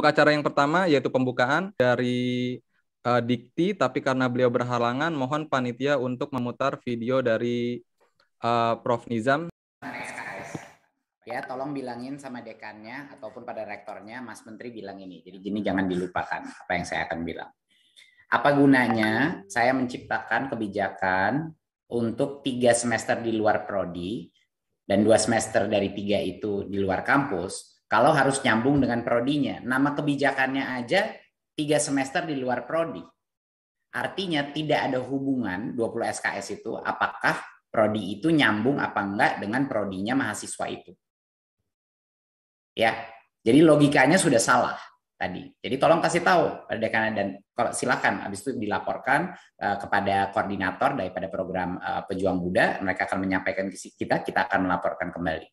Untuk acara yang pertama yaitu pembukaan dari uh, Dikti, tapi karena beliau berhalangan, mohon panitia untuk memutar video dari uh, Prof. Nizam. Ya, tolong bilangin sama dekannya ataupun pada rektornya, Mas Menteri bilang ini. Jadi gini jangan dilupakan apa yang saya akan bilang. Apa gunanya saya menciptakan kebijakan untuk tiga semester di luar prodi dan dua semester dari tiga itu di luar kampus kalau harus nyambung dengan prodinya, nama kebijakannya aja tiga semester di luar prodi. Artinya tidak ada hubungan 20 SKS itu apakah prodi itu nyambung apa enggak dengan prodinya mahasiswa itu. Ya. Jadi logikanya sudah salah tadi. Jadi tolong kasih tahu pada Dekan dan kalau silakan habis itu dilaporkan uh, kepada koordinator daripada program uh, Pejuang Buddha, mereka akan menyampaikan kita, kita akan melaporkan kembali.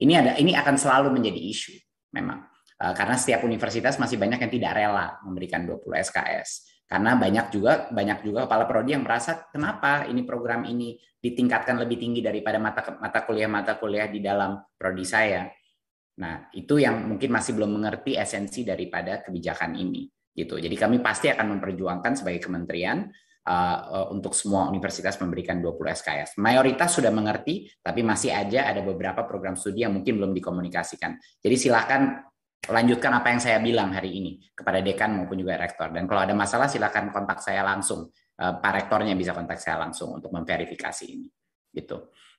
Ini ada ini akan selalu menjadi isu memang. E, karena setiap universitas masih banyak yang tidak rela memberikan 20 SKS. Karena banyak juga banyak juga kepala prodi yang merasa kenapa ini program ini ditingkatkan lebih tinggi daripada mata mata kuliah mata kuliah di dalam prodi saya. Nah, itu yang mungkin masih belum mengerti esensi daripada kebijakan ini gitu. Jadi kami pasti akan memperjuangkan sebagai kementerian Eh, eh, untuk semua universitas memberikan 20 SKS. Mayoritas sudah mengerti, tapi masih aja ada beberapa program studi yang mungkin belum dikomunikasikan. Jadi silakan lanjutkan apa yang saya bilang hari ini kepada dekan maupun juga rektor. Dan kalau ada masalah silakan kontak saya langsung. Eh, Pak rektornya bisa kontak saya langsung untuk memverifikasi ini. Gitu.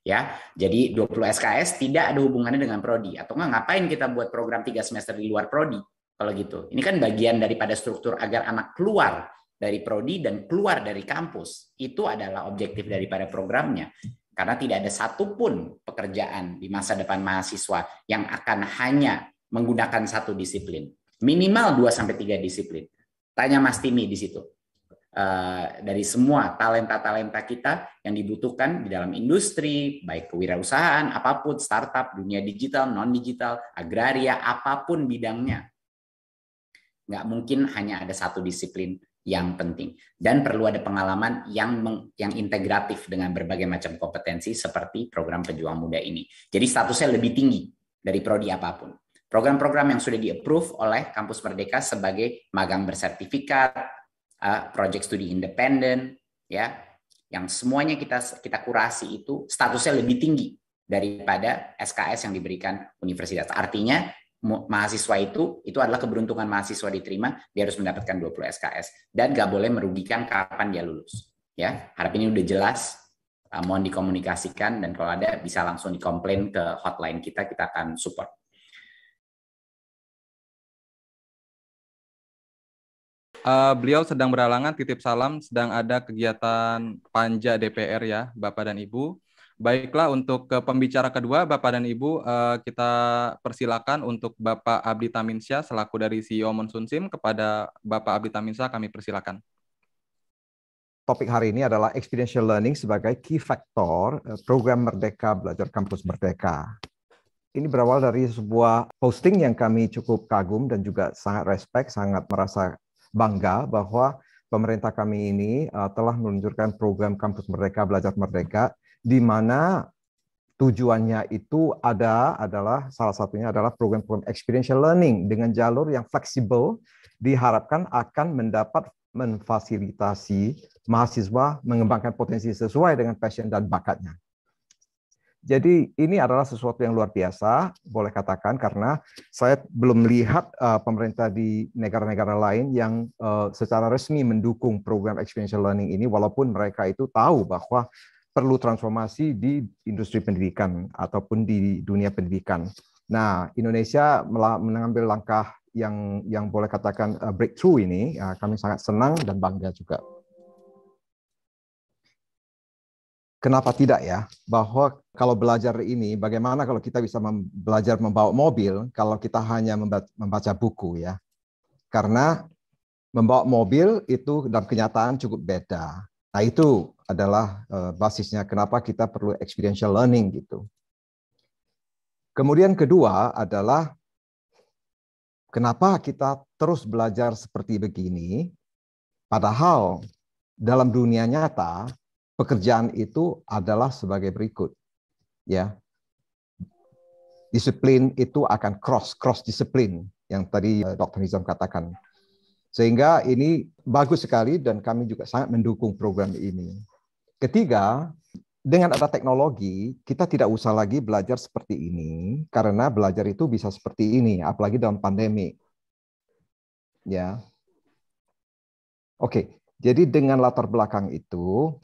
Ya, jadi 20 SKS tidak ada hubungannya dengan prodi atau nggak ngapain kita buat program 3 semester di luar prodi kalau gitu. Ini kan bagian daripada struktur agar anak keluar dari prodi dan keluar dari kampus itu adalah objektif daripada programnya karena tidak ada satupun pekerjaan di masa depan mahasiswa yang akan hanya menggunakan satu disiplin minimal 2 sampai tiga disiplin tanya Mas Timi di situ eh, dari semua talenta-talenta kita yang dibutuhkan di dalam industri, baik kewirausahaan, apapun, startup, dunia digital, non-digital, agraria, apapun bidangnya. Nggak mungkin hanya ada satu disiplin yang penting dan perlu ada pengalaman yang meng, yang integratif dengan berbagai macam kompetensi seperti program pejuang muda ini. Jadi statusnya lebih tinggi dari prodi apapun. Program-program yang sudah di-approve oleh Kampus Merdeka sebagai magang bersertifikat, uh, project studi independen, ya, yang semuanya kita kita kurasi itu statusnya lebih tinggi daripada SKS yang diberikan universitas. Artinya mahasiswa itu itu adalah keberuntungan mahasiswa diterima dia harus mendapatkan 20 SKS dan gak boleh merugikan kapan dia lulus ya harap ini udah jelas eh, mohon dikomunikasikan dan kalau ada bisa langsung dikomplain ke hotline kita kita akan support Uh, beliau sedang beralangan titip salam sedang ada kegiatan panja DPR ya Bapak dan Ibu Baiklah untuk ke pembicara kedua Bapak dan Ibu eh, kita persilakan untuk Bapak Abdi Taminsya selaku dari CEO Monsun Sim kepada Bapak Abdi Taminsya kami persilakan. Topik hari ini adalah experiential learning sebagai key factor eh, program Merdeka Belajar Kampus Merdeka. Ini berawal dari sebuah posting yang kami cukup kagum dan juga sangat respect, sangat merasa bangga bahwa pemerintah kami ini eh, telah meluncurkan program Kampus Merdeka Belajar Merdeka di mana tujuannya itu ada adalah salah satunya adalah program-program experiential learning dengan jalur yang fleksibel diharapkan akan mendapat memfasilitasi mahasiswa mengembangkan potensi sesuai dengan passion dan bakatnya. Jadi ini adalah sesuatu yang luar biasa, boleh katakan karena saya belum melihat uh, pemerintah di negara-negara lain yang uh, secara resmi mendukung program experiential learning ini, walaupun mereka itu tahu bahwa perlu transformasi di industri pendidikan ataupun di dunia pendidikan. Nah, Indonesia mengambil langkah yang yang boleh katakan eh, breakthrough ini, eh, kami sangat senang dan bangga juga. Kenapa tidak ya? Bahwa kalau belajar ini, bagaimana kalau kita bisa belajar membawa mobil kalau kita hanya membaca buku ya? Karena membawa mobil itu dalam kenyataan cukup beda Nah, itu adalah eh, basisnya kenapa kita perlu experiential learning gitu. Kemudian kedua adalah kenapa kita terus belajar seperti begini padahal dalam dunia nyata pekerjaan itu adalah sebagai berikut. Ya. Disiplin itu akan cross cross disiplin yang tadi eh, Dr. Nizam katakan sehingga ini bagus sekali dan kami juga sangat mendukung program ini. Ketiga, dengan ada teknologi, kita tidak usah lagi belajar seperti ini karena belajar itu bisa seperti ini, apalagi dalam pandemi. Ya. Oke, jadi dengan latar belakang itu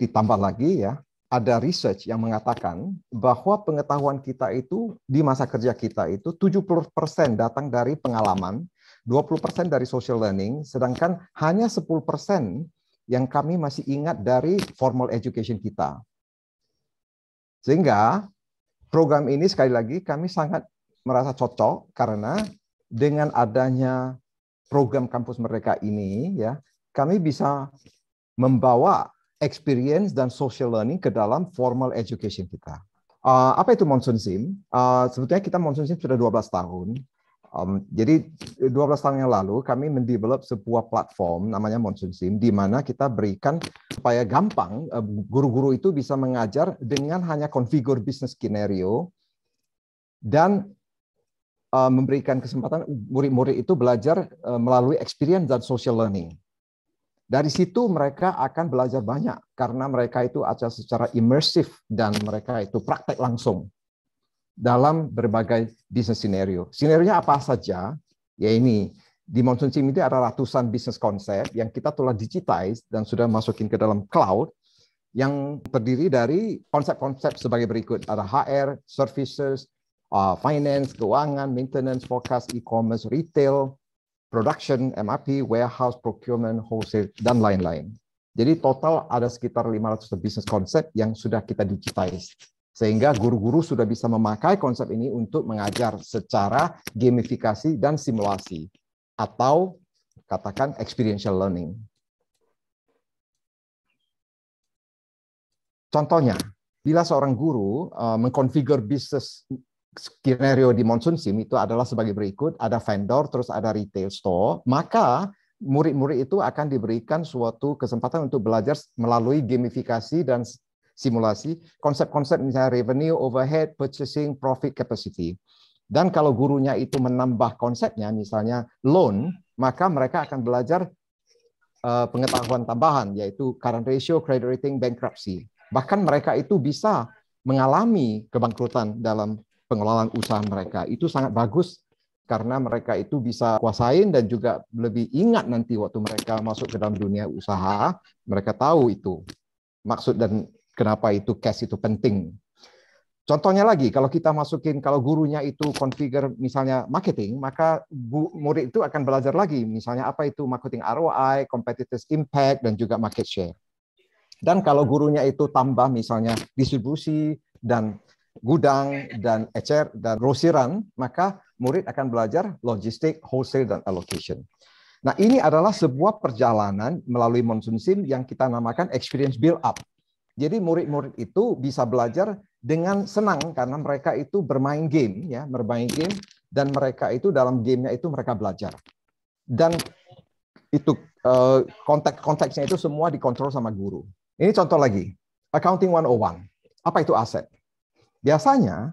ditambah lagi ya, ada research yang mengatakan bahwa pengetahuan kita itu di masa kerja kita itu 70% datang dari pengalaman, 20% dari social learning, sedangkan hanya 10% yang kami masih ingat dari formal education kita. Sehingga program ini sekali lagi kami sangat merasa cocok karena dengan adanya program kampus mereka ini ya, kami bisa membawa experience dan social learning ke dalam formal education kita. Uh, apa itu monsoon SIM? Uh, sebetulnya kita monsoon SIM sudah 12 tahun. Um, jadi 12 eh, tahun yang lalu kami mendevelop sebuah platform namanya Monsoon Sim di mana kita berikan supaya gampang eh, guru-guru itu bisa mengajar dengan hanya konfigur bisnis skenario dan uh, memberikan kesempatan murid-murid itu belajar uh, melalui experience dan social learning. Dari situ mereka akan belajar banyak karena mereka itu acara secara imersif dan mereka itu praktek langsung dalam berbagai bisnis scenario. sinerinya apa saja? Ya ini, di Monsoon Team itu ada ratusan bisnis konsep yang kita telah digitize dan sudah masukin ke dalam cloud yang terdiri dari konsep-konsep sebagai berikut. Ada HR, services, uh, finance, keuangan, maintenance, forecast, e-commerce, retail, production, MRP, warehouse, procurement, wholesale, dan lain-lain. Jadi total ada sekitar 500 bisnis konsep yang sudah kita digitize sehingga guru-guru sudah bisa memakai konsep ini untuk mengajar secara gamifikasi dan simulasi atau katakan experiential learning. Contohnya, bila seorang guru eh, mengkonfigur bisnis skenario di monsoon sim itu adalah sebagai berikut, ada vendor, terus ada retail store, maka murid-murid itu akan diberikan suatu kesempatan untuk belajar melalui gamifikasi dan simulasi konsep-konsep misalnya revenue, overhead, purchasing, profit capacity. Dan kalau gurunya itu menambah konsepnya, misalnya loan, maka mereka akan belajar eh, pengetahuan tambahan, yaitu current ratio, credit rating, bankruptcy. Bahkan mereka itu bisa mengalami kebangkrutan dalam pengelolaan usaha mereka. Itu sangat bagus karena mereka itu bisa kuasain dan juga lebih ingat nanti waktu mereka masuk ke dalam dunia usaha, mereka tahu itu maksud dan Kenapa itu cash itu penting? Contohnya lagi, kalau kita masukin, kalau gurunya itu configure misalnya marketing, maka murid itu akan belajar lagi, misalnya apa itu marketing ROI, competitors impact, dan juga market share. Dan kalau gurunya itu tambah misalnya distribusi dan gudang dan ecer dan rosiran, maka murid akan belajar logistik, wholesale, dan allocation. Nah, ini adalah sebuah perjalanan melalui monsoon sim yang kita namakan experience build up jadi murid-murid itu bisa belajar dengan senang karena mereka itu bermain game ya, bermain game dan mereka itu dalam gamenya itu mereka belajar. Dan itu eh, konteks-konteksnya itu semua dikontrol sama guru. Ini contoh lagi, accounting 101. Apa itu aset? Biasanya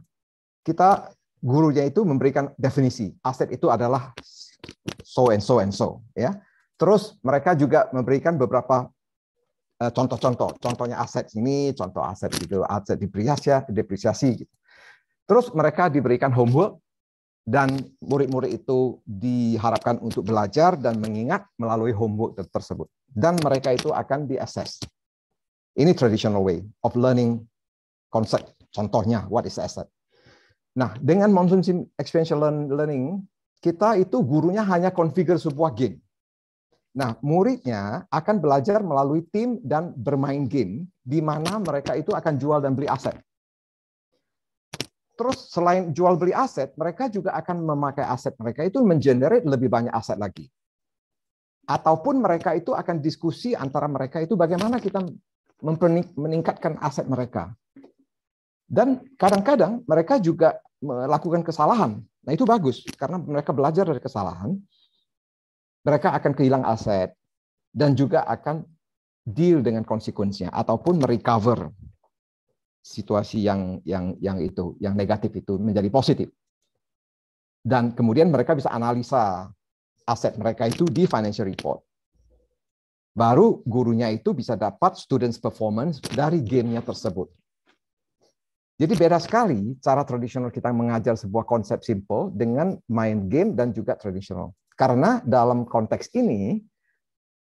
kita gurunya itu memberikan definisi. Aset itu adalah so and so and so ya. Terus mereka juga memberikan beberapa Eh, contoh-contoh, contohnya aset ini, contoh aset itu, aset depresiasi, depresiasi. Gitu. Terus mereka diberikan homework dan murid-murid itu diharapkan untuk belajar dan mengingat melalui homework tersebut. Dan mereka itu akan diassess. Ini traditional way of learning konsep. Contohnya, what is asset? Nah, dengan monsoon experiential learning, kita itu gurunya hanya configure sebuah game. Nah, muridnya akan belajar melalui tim dan bermain game, di mana mereka itu akan jual dan beli aset. Terus selain jual beli aset, mereka juga akan memakai aset mereka itu mengenerate lebih banyak aset lagi. Ataupun mereka itu akan diskusi antara mereka itu bagaimana kita meningkatkan aset mereka. Dan kadang-kadang mereka juga melakukan kesalahan. Nah, itu bagus karena mereka belajar dari kesalahan mereka akan kehilangan aset dan juga akan deal dengan konsekuensinya ataupun merecover situasi yang yang yang itu yang negatif itu menjadi positif dan kemudian mereka bisa analisa aset mereka itu di financial report baru gurunya itu bisa dapat students performance dari gamenya tersebut jadi beda sekali cara tradisional kita mengajar sebuah konsep simple dengan main game dan juga tradisional karena dalam konteks ini,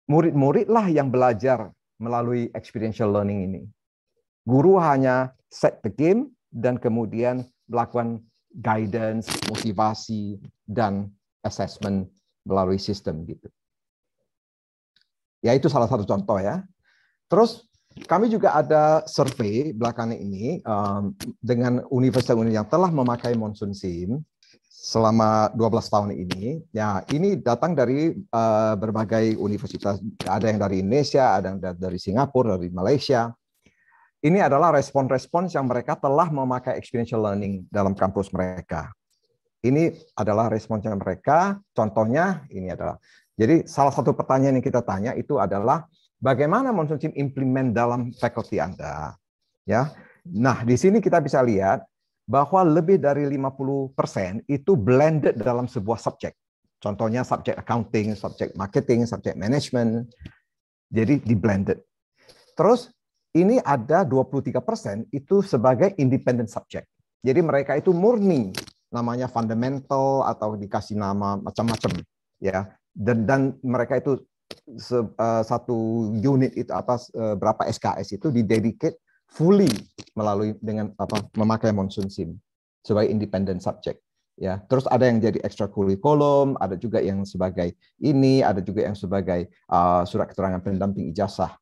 murid-muridlah yang belajar melalui experiential learning ini. Guru hanya set the game dan kemudian melakukan guidance, motivasi, dan assessment melalui sistem gitu. Ya itu salah satu contoh ya. Terus kami juga ada survei belakangan ini um, dengan universitas-universitas yang telah memakai monsoon sim selama 12 tahun ini. Ya, ini datang dari uh, berbagai universitas, ada yang dari Indonesia, ada yang dari Singapura, dari Malaysia. Ini adalah respon respon yang mereka telah memakai experiential learning dalam kampus mereka. Ini adalah yang mereka. Contohnya ini adalah. Jadi salah satu pertanyaan yang kita tanya itu adalah bagaimana Monsoon implement dalam faculty Anda. Ya. Nah, di sini kita bisa lihat bahwa lebih dari 50% itu blended dalam sebuah subjek. Contohnya subjek accounting, subjek marketing, subjek management. Jadi di blended. Terus ini ada 23% itu sebagai independent subject Jadi mereka itu murni namanya fundamental atau dikasih nama macam-macam ya. Dan dan mereka itu eh, satu unit itu atas eh, berapa SKS itu didedicate fully melalui dengan apa memakai monsoon sim sebagai independent subject ya terus ada yang jadi ekstrakurrikulum ada juga yang sebagai ini ada juga yang sebagai uh, surat keterangan pendamping ijazah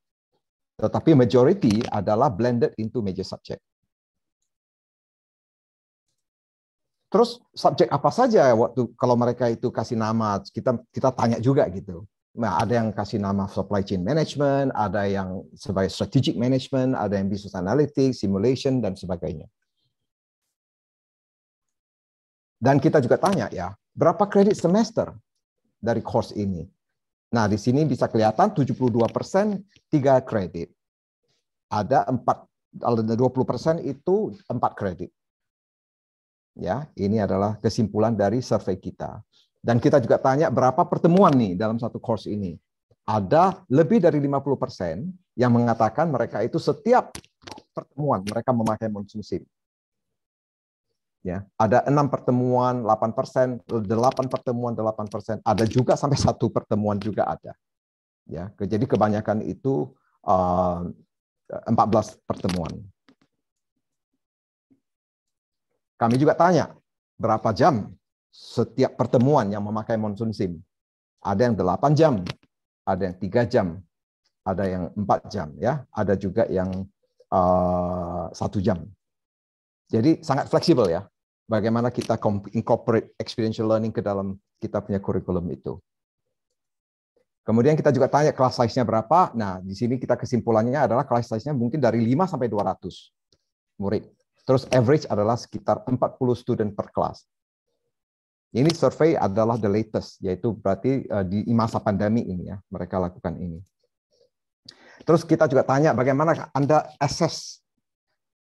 tetapi majority adalah blended into major subject terus subjek apa saja waktu kalau mereka itu kasih nama kita kita tanya juga gitu Nah, ada yang kasih nama supply chain management, ada yang sebagai strategic management, ada yang business analytics, simulation, dan sebagainya. Dan kita juga tanya ya, berapa kredit semester dari course ini? Nah, di sini bisa kelihatan 72 persen tiga kredit. Ada empat, 20 persen itu empat kredit. Ya, ini adalah kesimpulan dari survei kita. Dan kita juga tanya berapa pertemuan nih dalam satu course ini. Ada lebih dari 50% yang mengatakan mereka itu setiap pertemuan mereka memakai SIM. Ya, ada enam pertemuan 8 persen, delapan pertemuan 8 persen, ada juga sampai satu pertemuan juga ada. Ya, jadi kebanyakan itu uh, belas pertemuan. Kami juga tanya berapa jam setiap pertemuan yang memakai monsoon sim. Ada yang 8 jam, ada yang 3 jam, ada yang 4 jam ya, ada juga yang eh, satu uh, jam. Jadi sangat fleksibel ya. Bagaimana kita incorporate experiential learning ke dalam kita punya kurikulum itu. Kemudian kita juga tanya kelas size-nya berapa. Nah, di sini kita kesimpulannya adalah kelas size-nya mungkin dari 5 sampai 200 murid. Terus average adalah sekitar 40 student per kelas. Ini survei adalah the latest, yaitu berarti eh, di masa pandemi ini ya, mereka lakukan ini. Terus kita juga tanya bagaimana Anda assess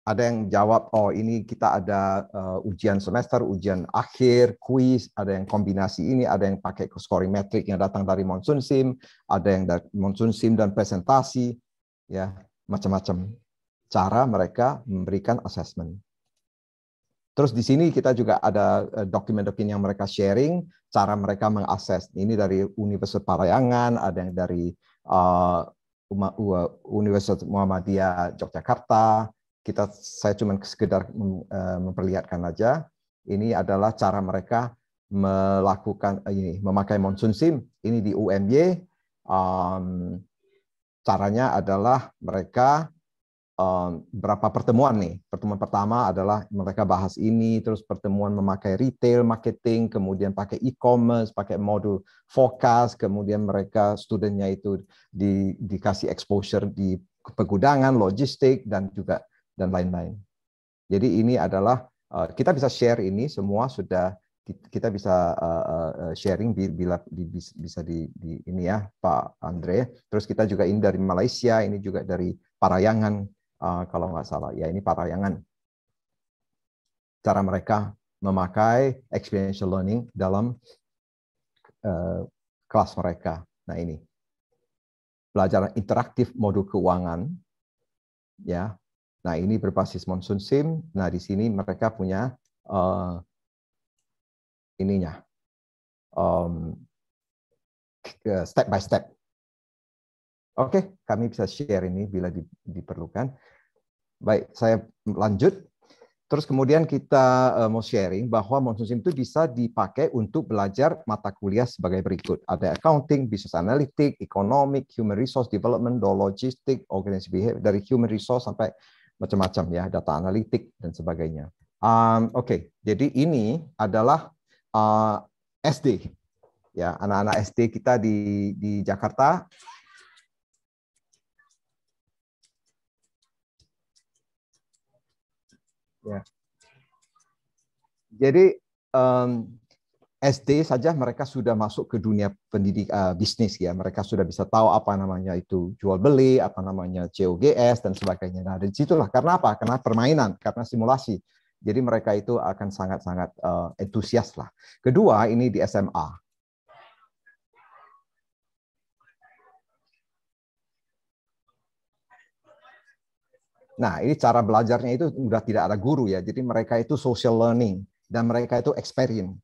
ada yang jawab, oh ini kita ada uh, ujian semester, ujian akhir, kuis, ada yang kombinasi ini, ada yang pakai scoring metric yang datang dari monsoon sim, ada yang dari monsoon sim dan presentasi, ya macam-macam cara mereka memberikan assessment. Terus di sini kita juga ada eh, dokumen-dokumen yang mereka sharing, cara mereka mengakses. Ini dari Universitas Parayangan, ada yang dari uh, Universitas Muhammadiyah Yogyakarta. Kita saya cuma sekedar eh, memperlihatkan aja. Ini adalah cara mereka melakukan ini memakai monsoon sim. Ini di UMY. Um, ehm, caranya adalah mereka Eh, berapa pertemuan nih. Pertemuan pertama adalah mereka bahas ini, terus pertemuan memakai retail marketing, kemudian pakai e-commerce, pakai modul forecast, kemudian mereka studentnya itu di, dikasih exposure di pegudangan, logistik, dan juga dan lain-lain. Jadi ini adalah eh, kita bisa share ini semua sudah kita bisa eh, sharing bila bisa di, di ini ya Pak Andre. Terus kita juga ini dari Malaysia, ini juga dari Parayangan Eh, kalau nggak salah. Ya ini Parayangan. Cara mereka memakai experiential learning dalam eh, kelas mereka. Nah ini pelajaran interaktif modul keuangan, ya. Nah ini berbasis monsoon sim. Nah di sini mereka punya uh, ininya um, step by step Oke, kami bisa share ini bila diperlukan. Baik, saya lanjut. Terus kemudian kita eh, mau sharing bahwa monsoon itu bisa dipakai untuk belajar mata kuliah sebagai berikut. Ada accounting, business analytics, economic, human resource development, logistik, organization behavior, dari human resource sampai macam-macam ya, data analitik dan sebagainya. Um, Oke, okay. jadi ini adalah uh, eh, SD. Ya, anak-anak SD kita di di Jakarta Ya. Jadi um, SD saja mereka sudah masuk ke dunia pendidik uh, bisnis ya. Mereka sudah bisa tahu apa namanya itu jual beli, apa namanya COGS dan sebagainya. Nah, dari situlah karena apa? Karena permainan, karena simulasi. Jadi mereka itu akan sangat-sangat uh, lah. Kedua, ini di SMA. Nah, ini cara belajarnya itu sudah tidak ada guru ya. Jadi mereka itu social learning dan mereka itu experience,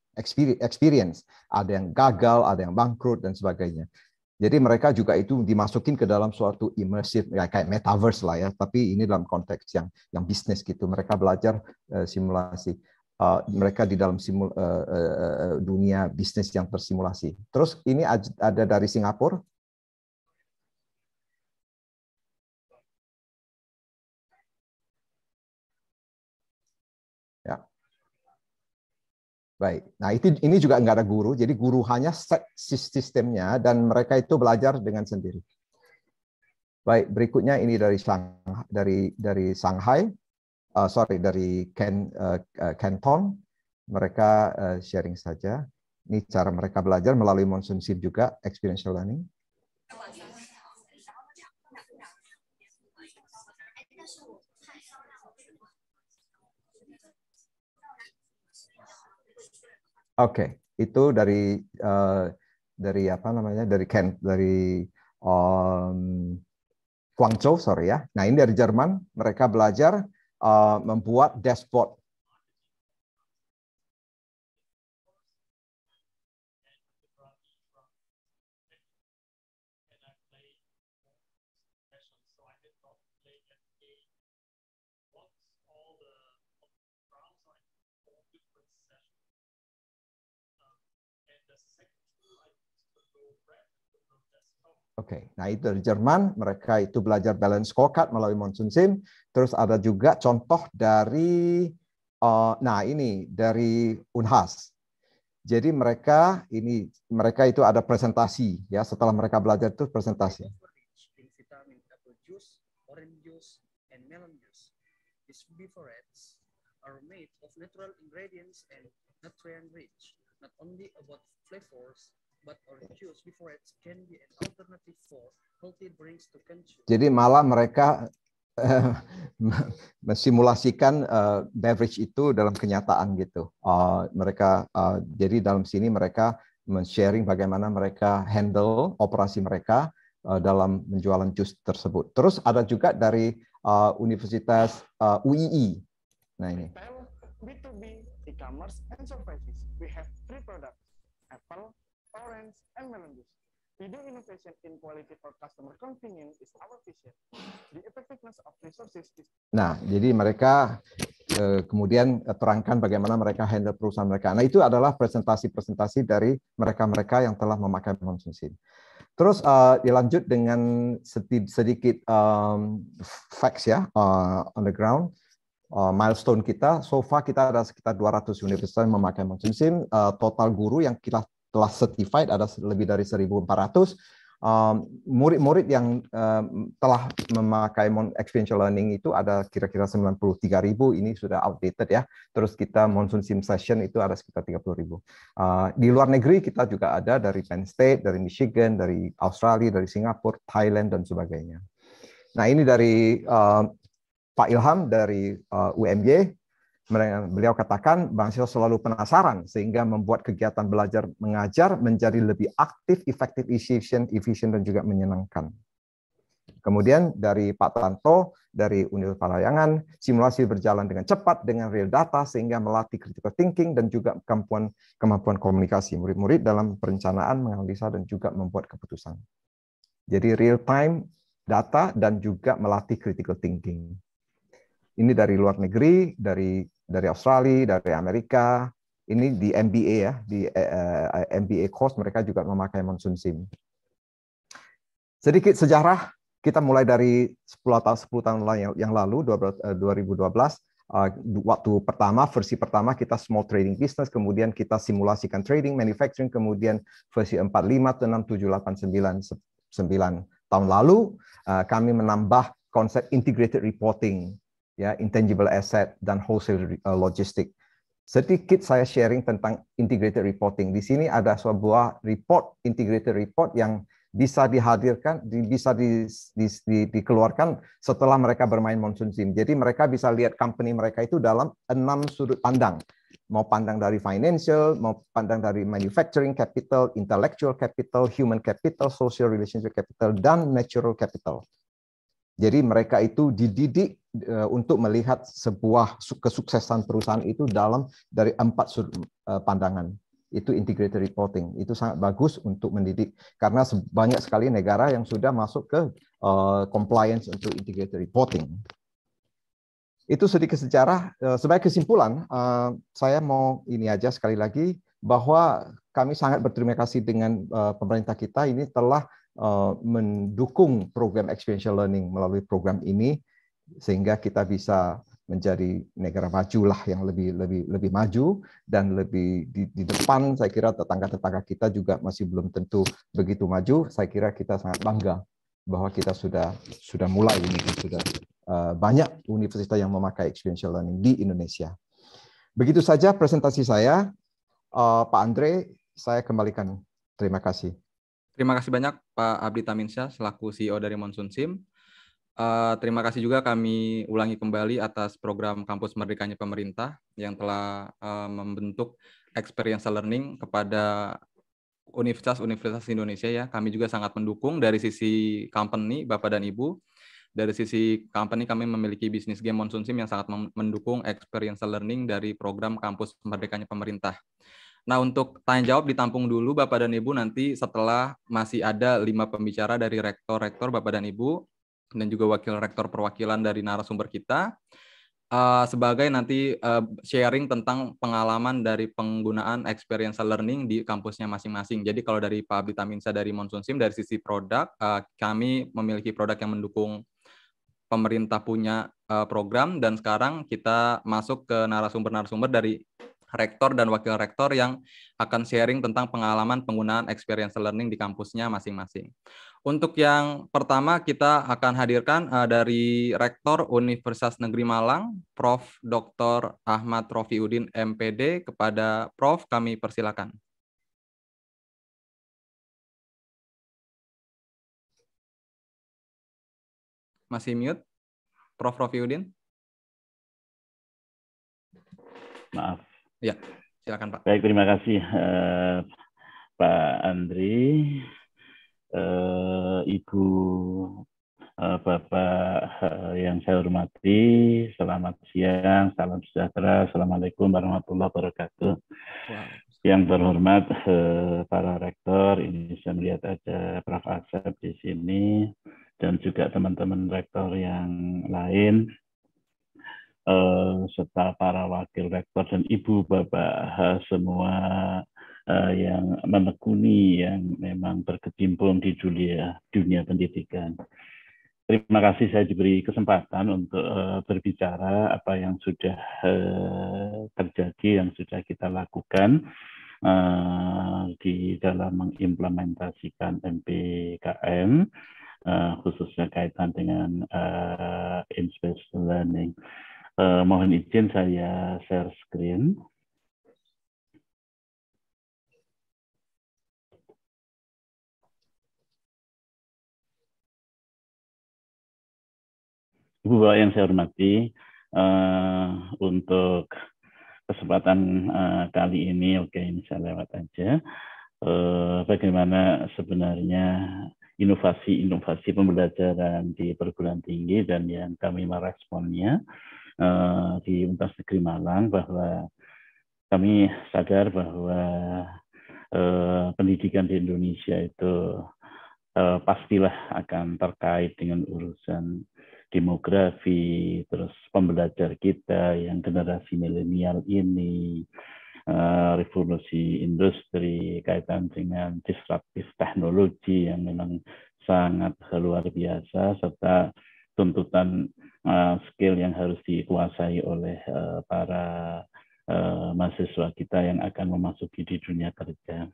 experience. Ada yang gagal, ada yang bangkrut dan sebagainya. Jadi mereka juga itu dimasukin ke dalam suatu immersive ya kayak metaverse lah ya, tapi ini dalam konteks yang yang bisnis gitu. Mereka belajar uh, simulasi. Uh, mereka di dalam simul, uh, uh, dunia bisnis yang tersimulasi. Terus ini ada dari Singapura, Baik. Nah, itu ini juga enggak ada guru, jadi guru hanya set sistemnya dan mereka itu belajar dengan sendiri. Baik, berikutnya ini dari Shanghai, dari dari Shanghai, uh, sorry dari Ken, uh, eh, Canton, eh, mereka uh, sharing saja. Ini cara mereka belajar melalui monsoon sim juga, experiential learning. Oke, okay. itu dari uh, dari apa namanya dari Kent dari um, Guangzhou sorry ya. Nah ini dari Jerman mereka belajar uh, membuat dashboard Oke, okay. nah itu dari Jerman, mereka itu belajar balance scorecard melalui monsoon sim. Terus ada juga contoh dari, uh, nah ini dari Unhas. Jadi mereka ini mereka itu ada presentasi ya setelah mereka belajar itu presentasi but before it can be an alternative for healthy to consume. Jadi malah mereka eh, mensimulasikan uh, beverage itu dalam kenyataan gitu. Uh, mereka uh, jadi dalam sini mereka men-sharing bagaimana mereka handle operasi mereka uh, dalam menjualan jus tersebut. Terus ada juga dari uh, Universitas uh, UII. Nah ini. B2B, e-commerce, and services. We have three products. Apple, orange, and melon juice. Leading innovation in quality for customer convenience is our vision. The effectiveness of resources is... Nah, jadi mereka eh, kemudian eh, terangkan bagaimana mereka handle perusahaan mereka. Nah, itu adalah presentasi-presentasi dari mereka-mereka yang telah memakai konsumsi. Terus uh, dilanjut dengan sedikit um, facts ya uh, on the ground. Uh, milestone kita, so far kita ada sekitar 200 universitas yang memakai Monsim. Uh, total guru yang kita telah certified ada lebih dari 1.400 um, murid-murid yang um, telah memakai mon experiential learning itu ada kira-kira 93.000 ini sudah outdated ya. Terus kita monsoon sim session itu ada sekitar 30.000. Uh, di luar negeri kita juga ada dari Penn State, dari Michigan, dari Australia, dari Singapura, Thailand dan sebagainya. Nah, ini dari uh, Pak Ilham dari uh, UMY Beliau katakan Bang selalu penasaran sehingga membuat kegiatan belajar mengajar menjadi lebih aktif, efektif, efisien, efisien dan juga menyenangkan. Kemudian dari Pak Tanto dari Universitas Parayangan, simulasi berjalan dengan cepat dengan real data sehingga melatih critical thinking dan juga kemampuan kemampuan komunikasi murid-murid dalam perencanaan, menganalisa dan juga membuat keputusan. Jadi real time data dan juga melatih critical thinking ini dari luar negeri, dari dari Australia, dari Amerika. Ini di MBA ya, di uh, eh, MBA eh, course mereka juga memakai monsoon sim. Sedikit sejarah, kita mulai dari 10 tahun 10 tahun yang lalu 2012 eh, waktu pertama versi pertama kita small trading business kemudian kita simulasikan trading manufacturing kemudian versi 45 6 7 8 9 9 tahun lalu kami menambah konsep integrated reporting ya intangible asset dan wholesale uh, logistik. Sedikit saya sharing tentang integrated reporting. Di sini ada sebuah report integrated report yang bisa dihadirkan, bisa di, di, di, dikeluarkan setelah mereka bermain monsoon sim. Jadi mereka bisa lihat company mereka itu dalam enam sudut pandang. Mau pandang dari financial, mau pandang dari manufacturing capital, intellectual capital, human capital, social relationship capital, dan natural capital. Jadi mereka itu dididik eh, untuk melihat sebuah kesuksesan perusahaan itu dalam dari empat eh, pandangan. Itu integrated reporting. Itu sangat bagus untuk mendidik karena banyak sekali negara yang sudah masuk ke eh, compliance untuk integrated reporting. Itu sedikit sejarah. Sebagai kesimpulan, saya mau ini aja sekali lagi bahwa kami sangat berterima kasih dengan pemerintah kita ini telah Eh, mendukung program experiential learning melalui program ini sehingga kita bisa menjadi negara maju lah yang lebih lebih lebih maju dan lebih di, di depan saya kira tetangga-tetangga kita juga masih belum tentu begitu maju saya kira kita sangat bangga bahwa kita sudah sudah mulai ini sudah eh, banyak universitas yang memakai experiential learning di Indonesia begitu saja presentasi saya eh, Pak Andre saya kembalikan terima kasih Terima kasih banyak Pak Abdi Taminsyah selaku CEO dari Monsun SIM. Uh, terima kasih juga kami ulangi kembali atas program Kampus Merdekanya Pemerintah yang telah uh, membentuk experience learning kepada universitas-universitas Indonesia ya. Kami juga sangat mendukung dari sisi company Bapak dan Ibu. Dari sisi company kami memiliki bisnis game Monsun SIM yang sangat mendukung experience learning dari program Kampus Merdekanya Pemerintah. Nah, untuk tanya jawab ditampung dulu Bapak dan Ibu nanti setelah masih ada lima pembicara dari rektor, rektor Bapak dan Ibu dan juga wakil rektor perwakilan dari narasumber kita uh, sebagai nanti uh, sharing tentang pengalaman dari penggunaan experiential learning di kampusnya masing-masing. Jadi kalau dari Pak Abdi Taminsa dari Monsun Sim dari sisi produk uh, kami memiliki produk yang mendukung pemerintah punya program dan sekarang kita masuk ke narasumber-narasumber dari rektor dan wakil rektor yang akan sharing tentang pengalaman penggunaan experience learning di kampusnya masing-masing. Untuk yang pertama kita akan hadirkan uh, dari Rektor Universitas Negeri Malang, Prof. Dr. Ahmad Rofiuddin MPD kepada Prof kami persilakan. Masih mute? Prof Rofiuddin? Maaf, Ya, silakan Pak. Baik, terima kasih uh, Pak Andri, uh, Ibu, uh, Bapak uh, yang saya hormati. Selamat siang, salam sejahtera, assalamualaikum warahmatullahi wabarakatuh. Wow. Yang terhormat para rektor, ini saya melihat ada Prof. Asep di sini dan juga teman-teman rektor yang lain uh, serta para wakil rektor dan ibu bapak uh, semua uh, yang menekuni yang memang berkecimpung di dunia dunia pendidikan. Terima kasih saya diberi kesempatan untuk uh, berbicara apa yang sudah uh, terjadi, yang sudah kita lakukan uh, di dalam mengimplementasikan MPKM, uh, khususnya kaitan dengan uh, in-space learning. Eh, mohon izin saya share screen. Ibu Bapak yang saya hormati, eh, untuk kesempatan eh, kali ini, oke ini saya lewat aja, eh, bagaimana sebenarnya inovasi-inovasi pembelajaran di perguruan tinggi dan yang kami meresponnya. Eh, di Untas Negeri Malang bahwa kami sadar bahwa uh, pendidikan di Indonesia itu uh, pastilah akan terkait dengan urusan demografi, terus pembelajar kita yang generasi milenial ini, uh, revolusi industri, kaitan dengan disruptif teknologi yang memang sangat luar biasa, serta tuntutan uh, skill yang harus dikuasai oleh uh, para uh, mahasiswa kita yang akan memasuki di dunia kerja.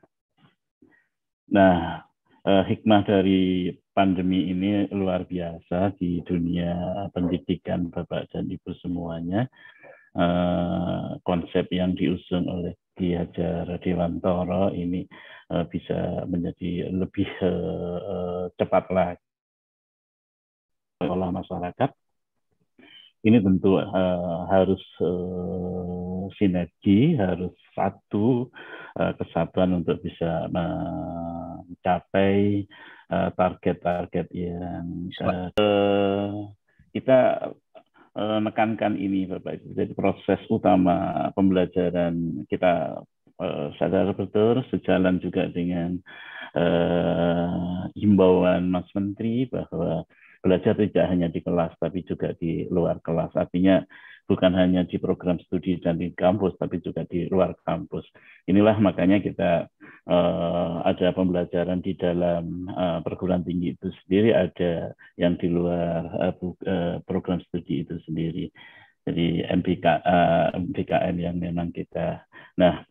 Nah, uh, hikmah dari pandemi ini luar biasa di dunia pendidikan Bapak dan Ibu semuanya. Uh, konsep yang diusung oleh Ki Hajar Dewantoro ini uh, bisa menjadi lebih uh, cepat lagi olah masyarakat ini tentu uh, harus uh, sinergi, harus satu uh, kesatuan untuk bisa mencapai target-target uh, yang uh, kita uh, nekankan ini, Bapak Ibu. Jadi proses utama pembelajaran kita uh, sadar betul sejalan juga dengan uh, himbauan Mas Menteri bahwa belajar tidak hanya di kelas, tapi juga di luar kelas. Artinya bukan hanya di program studi dan di kampus, tapi juga di luar kampus. Inilah makanya kita uh, ada pembelajaran di dalam uh, perguruan tinggi itu sendiri, ada yang di luar uh, uh, program studi itu sendiri. Jadi MPK, uh, MPKN yang memang kita. Nah,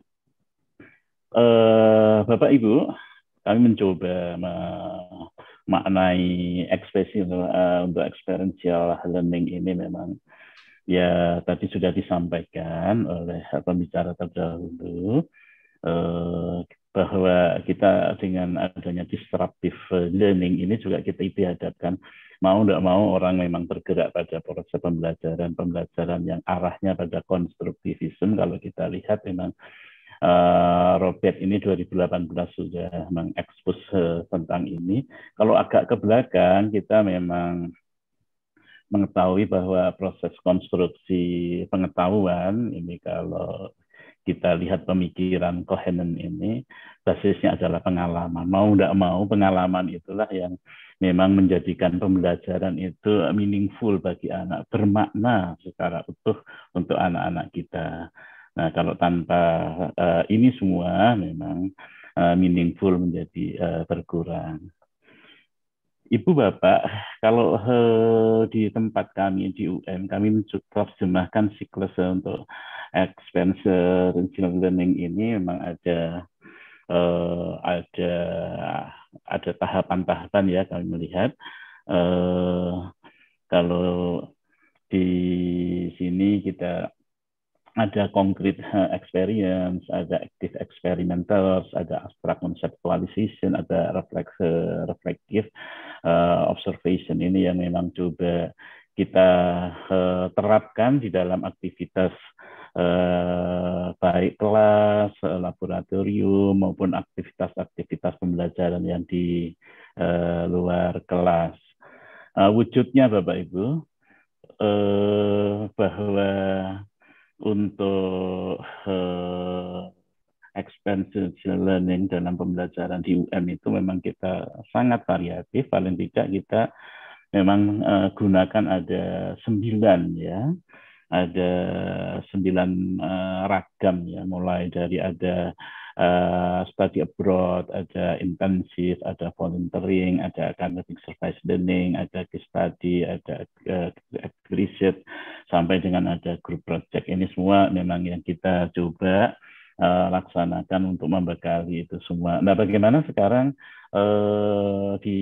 uh, Bapak Ibu, kami mencoba maknai ekspresi uh, untuk experiential learning ini memang ya tadi sudah disampaikan oleh pembicara terdahulu uh, bahwa kita dengan adanya disruptive learning ini juga kita dihadapkan mau tidak mau orang memang bergerak pada proses pembelajaran pembelajaran yang arahnya pada konstruktivisme kalau kita lihat memang uh, Robert ini 2018 sudah mengekspos uh, tentang ini. Kalau agak ke belakang kita memang mengetahui bahwa proses konstruksi pengetahuan ini kalau kita lihat pemikiran Kohenen ini basisnya adalah pengalaman. Mau tidak mau pengalaman itulah yang memang menjadikan pembelajaran itu meaningful bagi anak, bermakna secara utuh untuk anak-anak kita. Nah, kalau tanpa uh, ini semua memang uh, meaningful menjadi uh, berkurang. Ibu Bapak, kalau uh, di tempat kami di UM, kami sembahkan siklus untuk expense regional learning ini memang ada uh, ada ada tahapan-tahapan ya kami melihat uh, kalau di sini kita ada concrete eh, experience, ada active experimenters, ada abstract conceptualization, ada refleks, eh, reflective uh, observation ini yang memang coba kita uh, terapkan di dalam aktivitas uh, baik kelas, laboratorium maupun aktivitas-aktivitas pembelajaran yang di uh, luar kelas. Uh, wujudnya Bapak Ibu uh, bahwa untuk uh, eh, experiential learning dalam pembelajaran di UM itu memang kita sangat variatif paling tidak kita memang uh, gunakan ada sembilan ya ada sembilan uh, ragam ya mulai dari ada Eh, study abroad, ada intensif, ada volunteering, ada academic service learning, ada case study, ada uh, eh, research, sampai dengan ada group project. Ini semua memang yang kita coba uh, laksanakan untuk membekali itu semua. Nah, bagaimana sekarang uh, di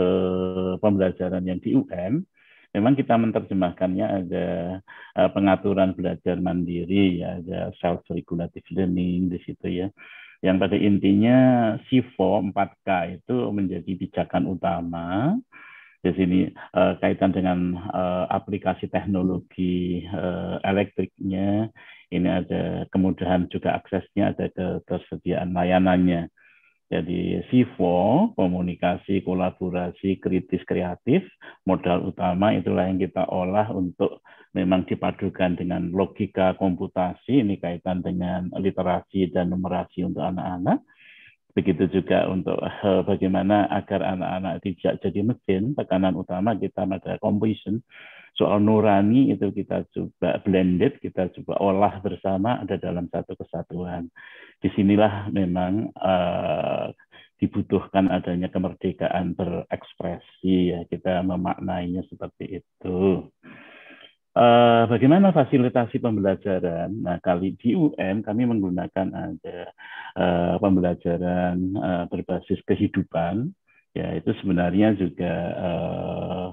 uh, pembelajaran yang di UM? memang kita menerjemahkannya ada eh, pengaturan belajar mandiri, ada self regulative learning di situ ya. Yang pada intinya SIFO 4K itu menjadi pijakan utama di sini eh, kaitan dengan eh, aplikasi teknologi eh, elektriknya ini ada kemudahan juga aksesnya ada ketersediaan layanannya jadi SIVO, komunikasi, kolaborasi, kritis, kreatif, modal utama itulah yang kita olah untuk memang dipadukan dengan logika komputasi, ini kaitan dengan literasi dan numerasi untuk anak-anak. Begitu juga untuk eh, bagaimana agar anak-anak tidak jadi mesin, tekanan utama kita pada composition, soal nurani itu kita coba blended, kita coba olah bersama ada dalam satu kesatuan. Disinilah memang uh, dibutuhkan adanya kemerdekaan berekspresi ya kita memaknainya seperti itu. Uh, bagaimana fasilitasi pembelajaran? Nah, kali di UM kami menggunakan ada uh, pembelajaran uh, berbasis kehidupan, ya itu sebenarnya juga uh,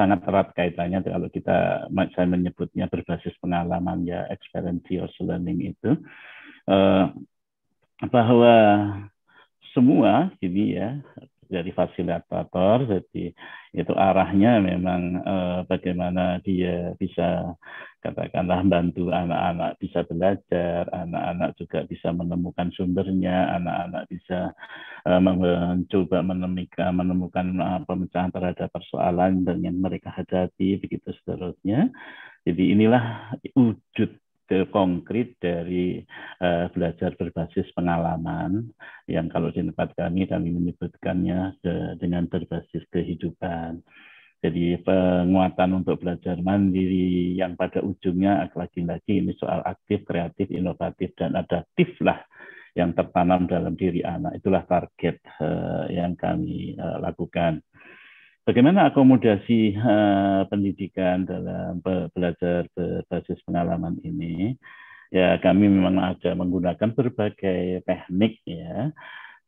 sangat erat kaitannya kalau kita saya menyebutnya berbasis pengalaman ya experiential learning itu eh, bahwa semua jadi ya dari fasilitator jadi itu arahnya memang eh, bagaimana dia bisa katakanlah bantu anak-anak bisa belajar anak-anak juga bisa menemukan sumbernya anak-anak bisa Eh, mencoba menemukan, menemukan eh, pemecahan terhadap persoalan dengan mereka hadapi begitu seterusnya. Jadi inilah wujud konkret dari uh, belajar berbasis pengalaman yang kalau di tempat kami kami menyebutkannya dengan berbasis kehidupan. Jadi penguatan untuk belajar mandiri yang pada ujungnya lagi-lagi ini soal aktif, kreatif, inovatif dan adaptif lah yang tertanam dalam diri anak. Itulah target eh, yang kami eh, lakukan. Bagaimana akomodasi eh, pendidikan dalam belajar berbasis pengalaman ini? Ya, kami memang ada menggunakan berbagai teknik ya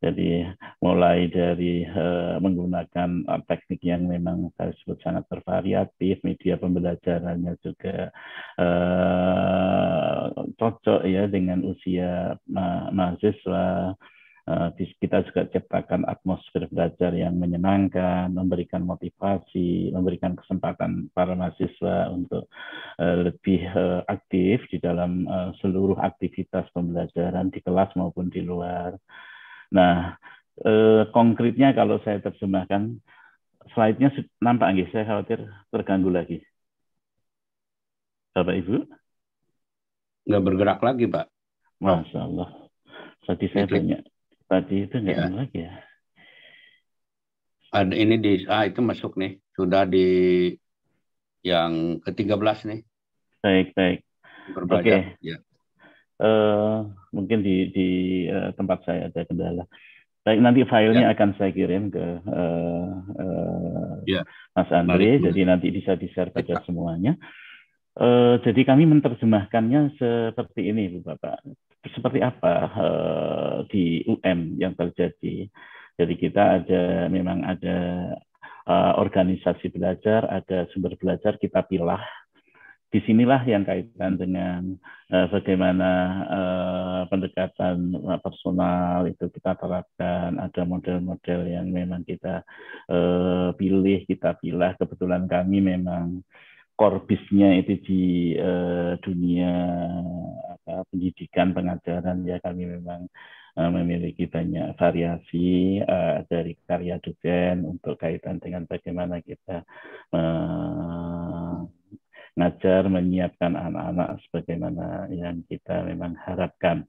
jadi mulai dari uh, menggunakan eh, teknik yang memang saya sebut sangat bervariatif, media pembelajarannya juga uh, cocok ya dengan usia ma mahasiswa. Uh, kita juga ciptakan atmosfer belajar yang menyenangkan, memberikan motivasi, memberikan kesempatan para mahasiswa untuk uh, lebih uh, aktif di dalam seluruh aktivitas pembelajaran di kelas maupun di luar Nah, eh, konkretnya kalau saya terjemahkan, slide-nya nampak nggih? Saya khawatir terganggu lagi. Bapak Ibu? Nggak bergerak lagi, Pak. Masya Allah. Tadi saya Klik. banyak. Tadi itu nggak ya. lagi ya. Ada ini di ah itu masuk nih. Sudah di yang ke-13 nih. Baik, baik. Oke. Okay. Ya. Eh, mungkin di, di uh, tempat saya ada kendala. Baik, nanti filenya ya. akan saya kirim ke uh, uh, ya. Mas Andre, Mari. jadi nanti bisa di-share ke ya. semuanya. Uh, jadi kami menerjemahkannya seperti ini, Bu Bapak. Seperti apa uh, di UM yang terjadi? Jadi kita ada memang ada uh, organisasi belajar, ada sumber belajar kita pilah disinilah yang kaitan dengan uh, bagaimana uh, pendekatan eh, personal itu kita terapkan ada model-model yang memang kita uh, pilih kita pilih kebetulan kami memang korbisnya itu di uh, dunia apa, pendidikan pengajaran ya kami memang memiliki banyak variasi uh, dari karya dosen untuk kaitan dengan bagaimana kita uh, ngajar menyiapkan anak-anak sebagaimana yang kita memang harapkan.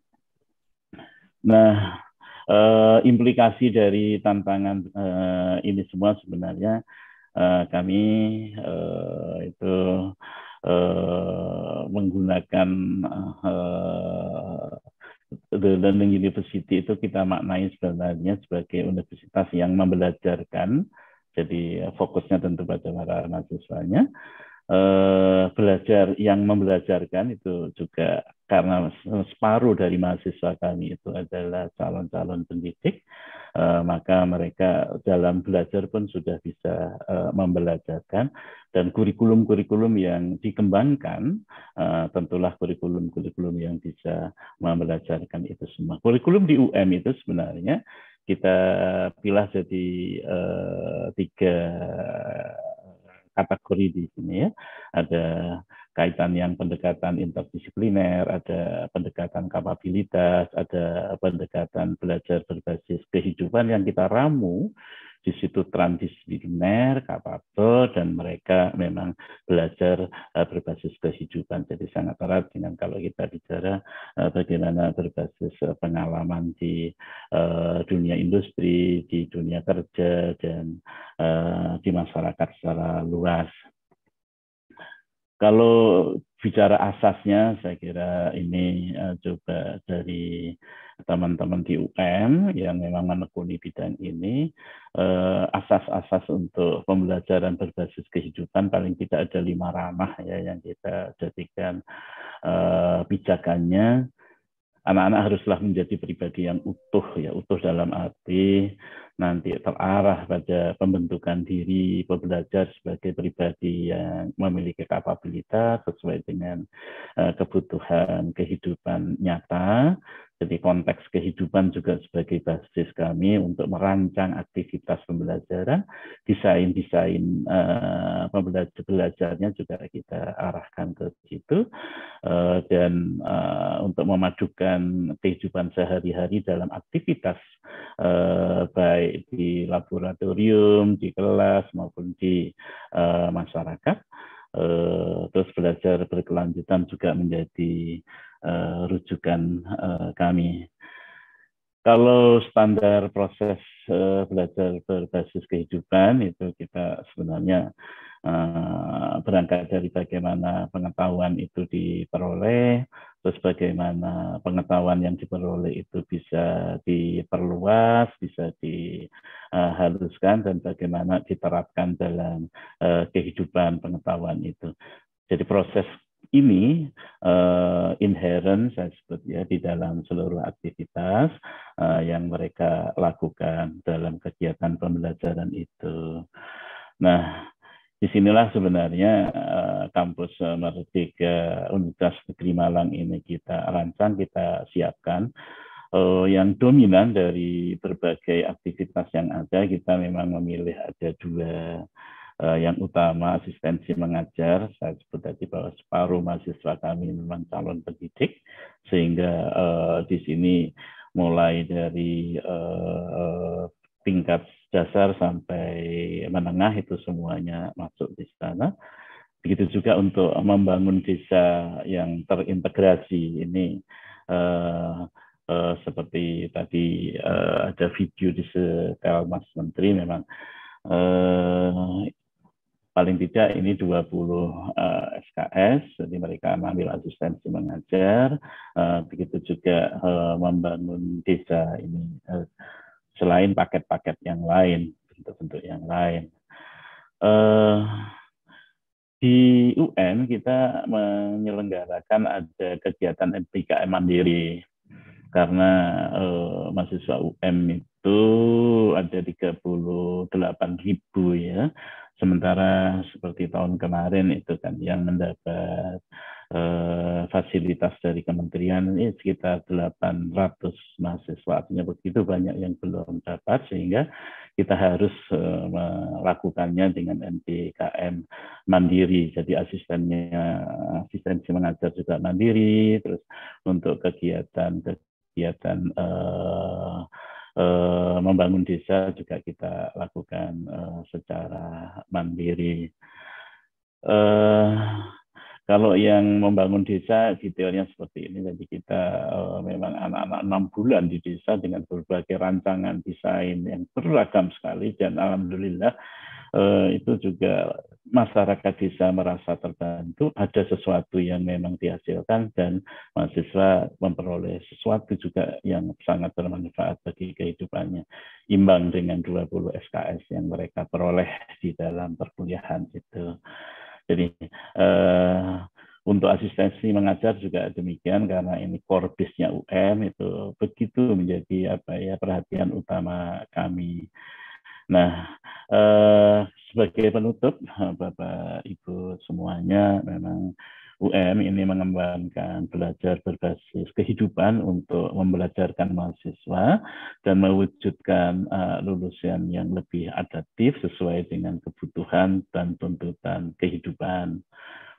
Nah, e, implikasi dari tantangan e, ini semua sebenarnya e, kami e, itu e, menggunakan e, The Learning University itu kita maknai sebenarnya sebagai universitas yang membelajarkan, jadi fokusnya tentu pada para mahasiswanya, eh, belajar yang membelajarkan itu juga karena separuh dari mahasiswa kami itu adalah calon-calon pendidik, eh, maka mereka dalam belajar pun sudah bisa eh, membelajarkan dan kurikulum-kurikulum yang dikembangkan eh, tentulah kurikulum-kurikulum yang bisa membelajarkan itu semua. Kurikulum di UM itu sebenarnya kita pilah jadi eh, tiga kategori di sini ya. Ada kaitan yang pendekatan interdisipliner, ada pendekatan kapabilitas, ada pendekatan belajar berbasis kehidupan yang kita ramu di situ transdisipliner, kapabel, dan mereka memang belajar eh, berbasis kehidupan. Jadi sangat erat dengan kalau kita bicara eh, bagaimana berbasis eh, pengalaman di dunia industri, di dunia kerja, dan di masyarakat secara luas. Kalau bicara asasnya, saya kira ini coba dari teman-teman di UM yang memang menekuni bidang ini eh, asas-asas untuk pembelajaran berbasis kehidupan paling tidak ada lima ramah ya yang kita jadikan eh, pijakannya anak-anak haruslah menjadi pribadi yang utuh ya utuh dalam arti nanti terarah pada pembentukan diri belajar sebagai pribadi yang memiliki kapabilitas sesuai dengan eh, kebutuhan kehidupan nyata jadi konteks kehidupan juga sebagai basis kami untuk merancang aktivitas pembelajaran, desain-desain uh, eh, pembelajarannya juga kita arahkan ke situ eh, dan eh, untuk memajukan kehidupan sehari-hari dalam aktivitas baik di laboratorium, di kelas maupun di masyarakat. terus belajar berkelanjutan juga menjadi uh, rujukan uh, kami. Kalau standar proses uh, belajar berbasis kehidupan itu kita sebenarnya uh, berangkat dari bagaimana pengetahuan itu diperoleh, terus bagaimana pengetahuan yang diperoleh itu bisa diperluas, bisa dihaluskan dan bagaimana diterapkan dalam uh, kehidupan pengetahuan itu. Jadi proses ini uh, inherent saya sebut ya di dalam seluruh aktivitas uh, yang mereka lakukan dalam kegiatan pembelajaran itu. Nah, disinilah sebenarnya uh, kampus uh, Merdeka Universitas Negeri Malang ini kita rancang, kita siapkan uh, yang dominan dari berbagai aktivitas yang ada kita memang memilih ada dua Eh, yang utama asistensi mengajar. Saya sebut tadi bahwa separuh mahasiswa kami memang calon pendidik, sehingga uh, di sini mulai dari uh, tingkat dasar sampai menengah itu semuanya masuk di sana. Begitu juga untuk membangun desa yang terintegrasi ini. Uh, Uh, seperti tadi uh, ada video di setel Mas Menteri memang uh, paling tidak ini 20 uh, SKS, jadi mereka mengambil asistensi mengajar, uh, begitu juga uh, membangun desa ini, uh, selain paket-paket yang lain, bentuk-bentuk yang lain. Uh, di UN kita menyelenggarakan ada kegiatan MPKM mandiri karena eh, mahasiswa UM itu ada 38 ribu ya Sementara seperti tahun kemarin itu kan yang mendapat eh, fasilitas dari kementerian ini eh, sekitar 800 mahasiswa artinya begitu banyak yang belum dapat sehingga kita harus eh, melakukannya dengan NPKM mandiri. Jadi asistennya asistensi mengajar juga mandiri terus untuk kegiatan kegiatan eh, Eh, membangun desa juga kita lakukan eh, secara mandiri. Eh, kalau yang membangun desa detailnya seperti ini. Jadi kita uh, memang anak-anak enam bulan di desa dengan berbagai rancangan desain yang beragam sekali dan alhamdulillah uh, itu juga masyarakat desa merasa terbantu ada sesuatu yang memang dihasilkan dan mahasiswa memperoleh sesuatu juga yang sangat bermanfaat bagi kehidupannya imbang dengan 20 SKS yang mereka peroleh di dalam perkuliahan itu. Jadi eh, untuk asistensi mengajar juga demikian karena ini core base UM itu begitu menjadi apa ya perhatian utama kami. Nah, eh, sebagai penutup eh, Bapak Ibu semuanya memang UM ini mengembangkan belajar berbasis kehidupan untuk membelajarkan mahasiswa dan mewujudkan uh, lulusan yang lebih adaptif sesuai dengan kebutuhan dan tuntutan kehidupan.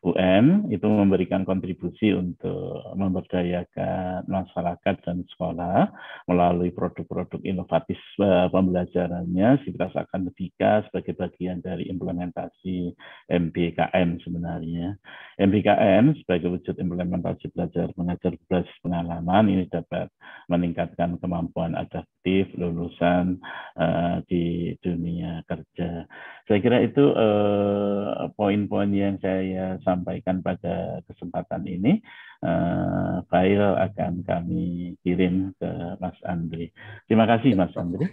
UN itu memberikan kontribusi untuk memberdayakan masyarakat dan sekolah melalui produk-produk inovatif eh, pembelajarannya akan ketika sebagai bagian dari implementasi MBKM sebenarnya. MBKM sebagai wujud implementasi belajar mengajar berbasis pengalaman ini dapat meningkatkan kemampuan adaptif lulusan uh, di dunia kerja. Saya kira itu eh, poin-poin yang saya sampaikan pada kesempatan ini, uh, file akan kami kirim ke Mas Andri. Terima kasih Mas Andri.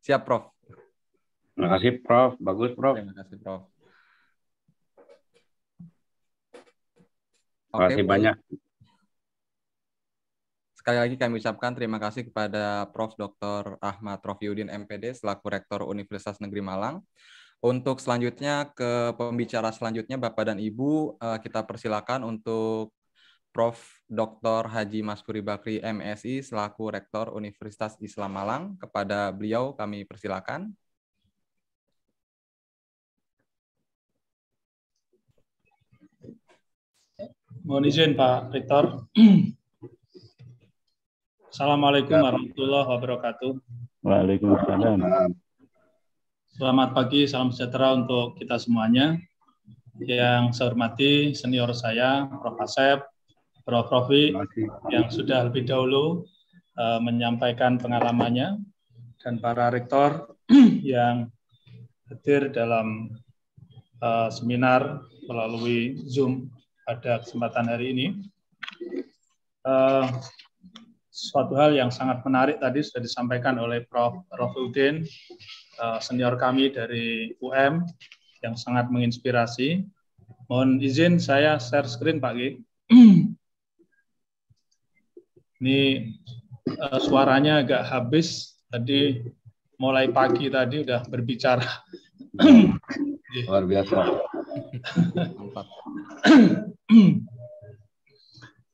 Siap Prof. Terima kasih Prof. Bagus Prof. Terima kasih Prof. Terima kasih banyak. Sekali lagi kami ucapkan terima kasih kepada Prof. Dr. Ahmad Rofiuddin MPD selaku Rektor Universitas Negeri Malang. Untuk selanjutnya ke pembicara selanjutnya Bapak dan Ibu eh, kita persilakan untuk Prof. Dr. Haji Maskuri Bakri MSI selaku Rektor Universitas Islam Malang kepada beliau kami persilakan. Mohon izin Pak Rektor. Assalamualaikum warahmatullahi wabarakatuh. Waalaikumsalam. Selamat pagi, salam sejahtera untuk kita semuanya. Yang saya hormati senior saya, Prof. Asep, Prof. Rofi, yang sudah lebih dahulu uh, menyampaikan pengalamannya, dan para rektor yang hadir dalam uh, seminar melalui Zoom pada kesempatan hari ini. Uh, suatu hal yang sangat menarik tadi sudah disampaikan oleh Prof. Rofi Udin Eh, senior kami dari UM yang sangat menginspirasi. Mohon izin saya share screen Pak G. Ini uh, suaranya agak habis tadi mulai pagi tadi udah berbicara. Luar biasa.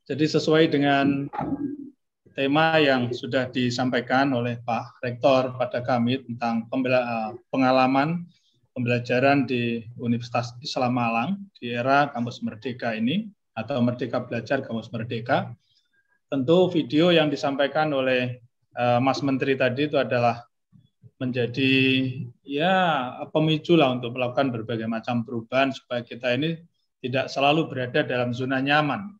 Jadi sesuai dengan tema yang sudah disampaikan oleh Pak Rektor pada kami tentang pembela, eh, pengalaman pembelajaran di Universitas Islam Malang di era Kampus Merdeka ini atau Merdeka Belajar Kampus Merdeka. Tentu video yang disampaikan oleh uh, Mas Menteri tadi itu adalah menjadi ya pemicu lah untuk melakukan berbagai macam perubahan supaya kita ini tidak selalu berada dalam zona nyaman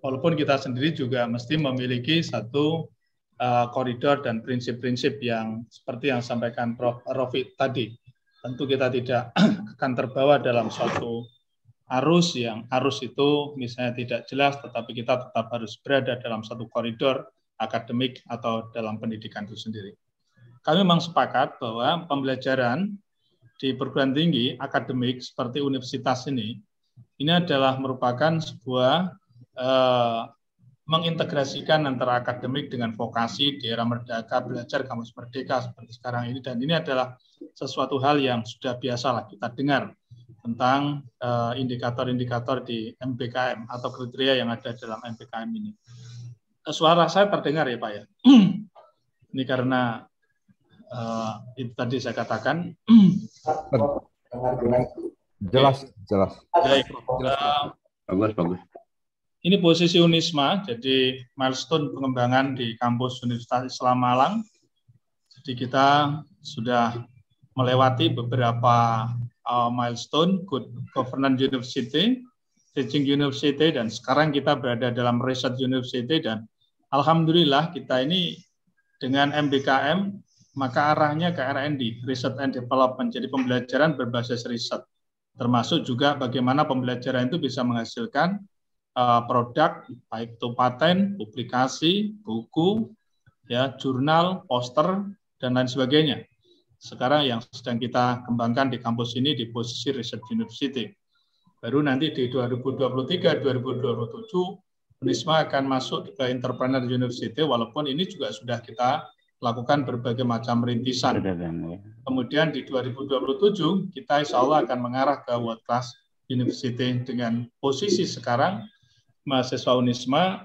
walaupun kita sendiri juga mesti memiliki satu uh, koridor dan prinsip-prinsip yang seperti yang sampaikan Prof. Rofi tadi. Tentu kita tidak akan terbawa dalam suatu arus yang arus itu misalnya tidak jelas, tetapi kita tetap harus berada dalam satu koridor akademik atau dalam pendidikan itu sendiri. Kami memang sepakat bahwa pembelajaran di perguruan tinggi akademik seperti universitas ini, ini adalah merupakan sebuah Eh, mengintegrasikan antara akademik dengan vokasi di era merdeka belajar kamus merdeka seperti sekarang ini dan ini adalah sesuatu hal yang sudah biasa lah kita dengar tentang eh, indikator-indikator di MBKM atau kriteria yang ada dalam MBKM ini. Eh, suara saya terdengar ya Pak ya. ini karena uh, itu tadi saya katakan. jelas, jelas. Baik. Jelas, bagus. Ini posisi UNISMA, jadi milestone pengembangan di kampus Universitas Islam Malang. Jadi kita sudah melewati beberapa uh, milestone, Good Governance University, Teaching University, dan sekarang kita berada dalam Research University, dan Alhamdulillah kita ini dengan MBKM, maka arahnya ke R&D, Research and Development, jadi pembelajaran berbasis riset, termasuk juga bagaimana pembelajaran itu bisa menghasilkan Eh, produk baik itu paten, publikasi, buku, ya jurnal, poster dan lain sebagainya. Sekarang yang sedang kita kembangkan di kampus ini di posisi Research University. Baru nanti di 2023 2027 Unisma akan masuk ke Entrepreneur University walaupun ini juga sudah kita lakukan berbagai macam rintisan. Ya. Kemudian di 2027 kita insya Allah akan mengarah ke World Class University dengan posisi sekarang mahasiswa Unisma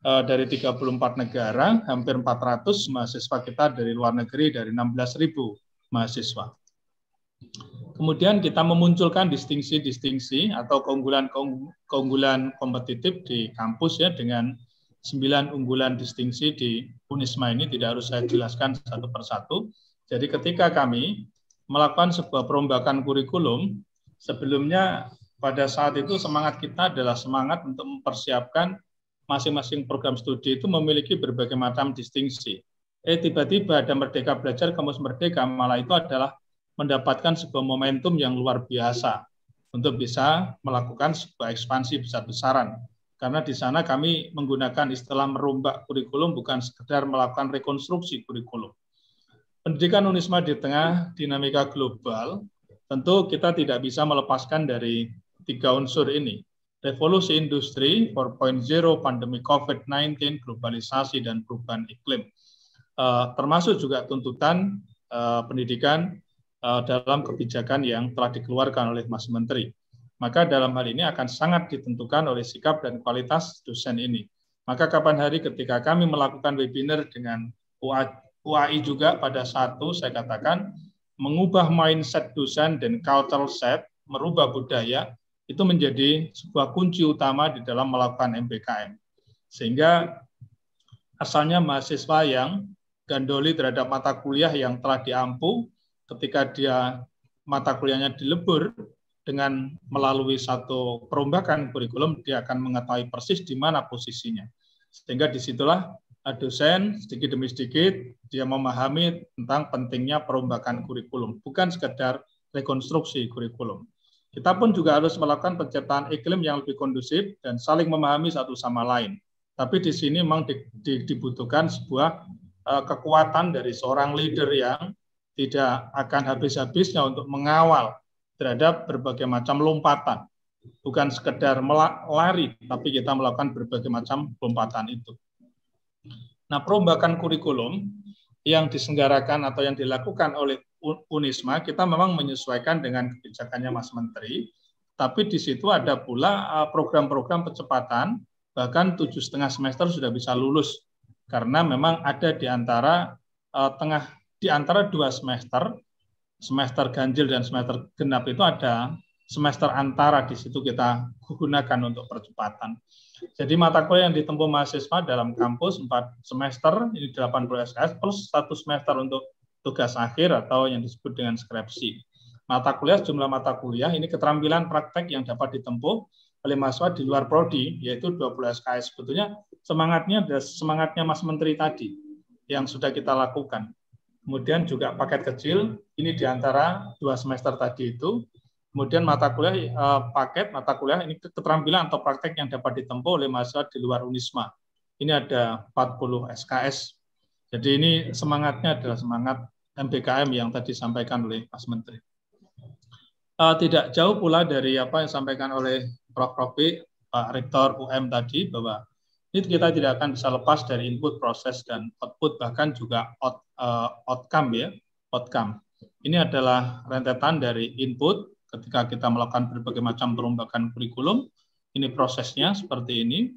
eh, dari 34 negara, hampir 400 mahasiswa kita dari luar negeri dari 16.000 mahasiswa. Kemudian kita memunculkan distingsi-distingsi atau keunggulan-keunggulan kompetitif di kampus ya dengan sembilan unggulan distingsi di Unisma ini tidak harus saya jelaskan satu persatu. Jadi ketika kami melakukan sebuah perombakan kurikulum, sebelumnya pada saat itu semangat kita adalah semangat untuk mempersiapkan masing-masing program studi itu memiliki berbagai macam distingsi. Eh tiba-tiba ada Merdeka Belajar Kamus Merdeka malah itu adalah mendapatkan sebuah momentum yang luar biasa untuk bisa melakukan sebuah ekspansi besar-besaran. Karena di sana kami menggunakan istilah merombak kurikulum bukan sekedar melakukan rekonstruksi kurikulum. Pendidikan Unisma di tengah dinamika global, tentu kita tidak bisa melepaskan dari tiga unsur ini, revolusi industri 4.0, pandemi COVID-19, globalisasi, dan perubahan iklim. Uh, termasuk juga tuntutan uh, pendidikan uh, dalam kebijakan yang telah dikeluarkan oleh Mas Menteri. Maka dalam hal ini akan sangat ditentukan oleh sikap dan kualitas dosen ini. Maka kapan hari ketika kami melakukan webinar dengan UAI juga pada satu saya katakan mengubah mindset dosen dan cultural set, merubah budaya itu menjadi sebuah kunci utama di dalam melakukan MPKM. Sehingga asalnya mahasiswa yang gandoli terhadap mata kuliah yang telah diampu, ketika dia mata kuliahnya dilebur, dengan melalui satu perombakan kurikulum, dia akan mengetahui persis di mana posisinya. Sehingga disitulah dosen sedikit demi sedikit dia memahami tentang pentingnya perombakan kurikulum, bukan sekedar rekonstruksi kurikulum. Kita pun juga harus melakukan penciptaan iklim yang lebih kondusif dan saling memahami satu sama lain. Tapi di sini memang di, di, dibutuhkan sebuah uh, kekuatan dari seorang leader yang tidak akan habis-habisnya untuk mengawal terhadap berbagai macam lompatan. Bukan sekedar lari, tapi kita melakukan berbagai macam lompatan itu. Nah, perombakan kurikulum yang disenggarakan atau yang dilakukan oleh Unisma kita memang menyesuaikan dengan kebijakannya Mas Menteri, tapi di situ ada pula eh, program-program percepatan bahkan tujuh setengah semester sudah bisa lulus karena memang ada di antara eh, tengah di antara dua semester semester ganjil dan semester genap itu ada semester antara di situ kita gunakan untuk percepatan. Jadi mata kuliah yang ditempuh mahasiswa dalam kampus 4 semester ini 80 SKS plus satu semester untuk tugas akhir atau yang disebut dengan skripsi. Mata kuliah jumlah mata kuliah ini keterampilan praktek yang dapat ditempuh oleh mahasiswa di luar prodi yaitu 20 SKS. Sebetulnya semangatnya ada semangatnya Mas Menteri tadi yang sudah kita lakukan. Kemudian juga paket kecil ini di antara dua semester tadi itu Kemudian mata kuliah eh, paket mata kuliah ini keterampilan atau praktek yang dapat ditempuh oleh mahasiswa di luar Unisma. Ini ada 40 SKS. Jadi ini semangatnya adalah semangat MBKM yang tadi disampaikan oleh Mas Menteri. Uh, tidak jauh pula dari apa yang disampaikan oleh Prof. Prof. Pak Rektor UM tadi, bahwa ini kita tidak akan bisa lepas dari input, proses, dan output, bahkan juga out, uh, outcome ya, outcome. Ini adalah rentetan dari input ketika kita melakukan berbagai macam perombakan kurikulum, ini prosesnya seperti ini.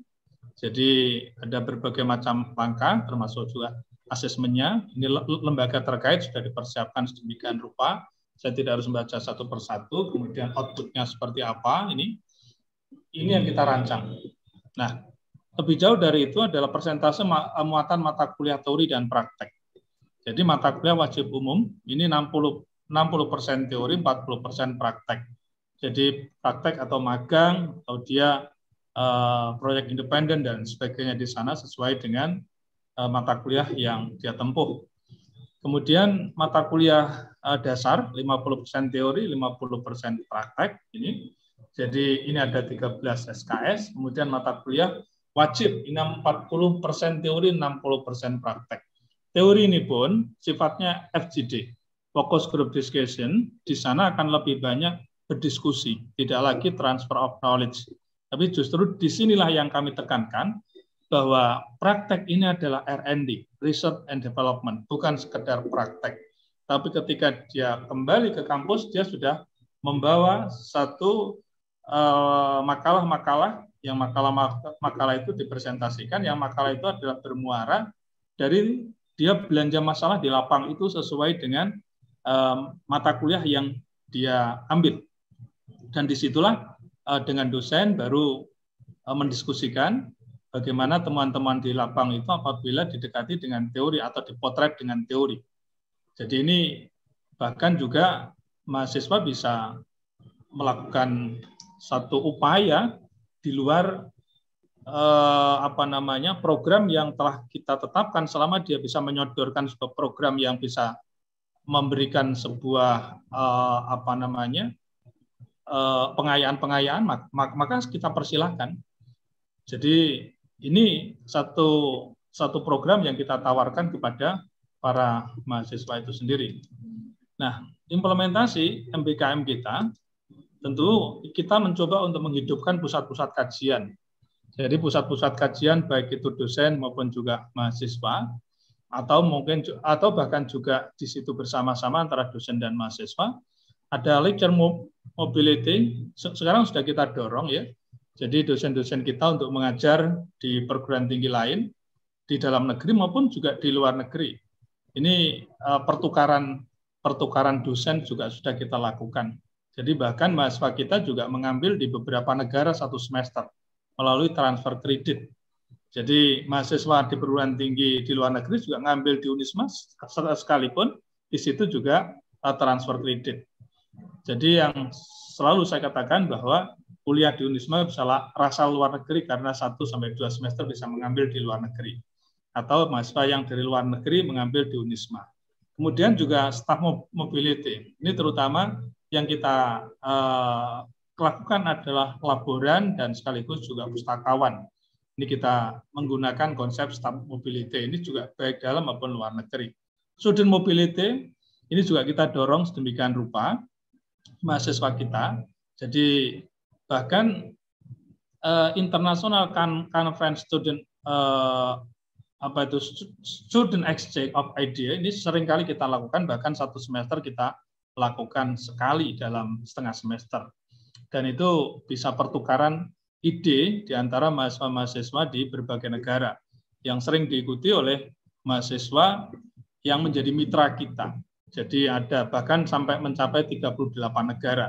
Jadi ada berbagai macam langkah, termasuk juga asesmennya. Ini lembaga terkait sudah dipersiapkan sedemikian rupa. Saya tidak harus membaca satu persatu, kemudian outputnya seperti apa. Ini ini yang kita rancang. Nah, lebih jauh dari itu adalah persentase muatan mata kuliah teori dan praktek. Jadi mata kuliah wajib umum ini 60 60% persen teori, 40% persen praktek. Jadi praktek atau magang atau dia uh, proyek independen dan sebagainya di sana sesuai dengan Eh, mata kuliah yang dia tempuh. Kemudian mata kuliah eh, dasar 50% teori, 50% praktek ini. Jadi ini ada 13 SKS, kemudian mata kuliah wajib ini 40% teori, 60% praktek. Teori ini pun sifatnya FGD, Focus Group Discussion, di sana akan lebih banyak berdiskusi, tidak lagi transfer of knowledge. Tapi justru disinilah yang kami tekankan, bahwa praktek ini adalah R&D, Research and Development, bukan sekedar praktek. Tapi ketika dia kembali ke kampus, dia sudah membawa satu eh, makalah-makalah uh, yang makalah-makalah itu dipresentasikan, yang makalah itu adalah bermuara dari dia belanja masalah di lapang itu sesuai dengan um, mata kuliah yang dia ambil. Dan disitulah uh, dengan dosen baru uh, mendiskusikan bagaimana teman-teman di lapang itu apabila didekati dengan teori atau dipotret dengan teori. Jadi ini bahkan juga mahasiswa bisa melakukan satu upaya di luar eh, apa namanya program yang telah kita tetapkan selama dia bisa menyodorkan sebuah program yang bisa memberikan sebuah eh, apa namanya eh, pengayaan-pengayaan maka, maka kita persilahkan jadi ini satu satu program yang kita tawarkan kepada para mahasiswa itu sendiri. Nah, implementasi MBKM kita tentu kita mencoba untuk menghidupkan pusat-pusat kajian. Jadi pusat-pusat kajian baik itu dosen maupun juga mahasiswa atau mungkin atau bahkan juga di situ bersama-sama antara dosen dan mahasiswa ada lecture mobility sekarang sudah kita dorong ya jadi dosen-dosen kita untuk mengajar di perguruan tinggi lain di dalam negeri maupun juga di luar negeri. Ini e, pertukaran pertukaran dosen juga sudah kita lakukan. Jadi bahkan mahasiswa kita juga mengambil di beberapa negara satu semester melalui transfer kredit. Jadi mahasiswa di perguruan tinggi di luar negeri juga ngambil di Unisma sekalipun di situ juga e, transfer kredit. Jadi yang selalu saya katakan bahwa kuliah di Unisma bisa rasa luar negeri karena satu sampai dua semester bisa mengambil di luar negeri atau mahasiswa yang dari luar negeri mengambil di Unisma. Kemudian juga staff mobility. Ini terutama yang kita uh, lakukan adalah laboran dan sekaligus juga pustakawan. Ini kita menggunakan konsep staff mobility. Ini juga baik dalam maupun luar negeri. Student mobility ini juga kita dorong sedemikian rupa mahasiswa kita. Jadi bahkan uh, kan kan conference student uh, apa itu student exchange of idea ini seringkali kita lakukan bahkan satu semester kita lakukan sekali dalam setengah semester dan itu bisa pertukaran ide di antara mahasiswa-mahasiswa di berbagai negara yang sering diikuti oleh mahasiswa yang menjadi mitra kita. Jadi ada bahkan sampai mencapai 38 negara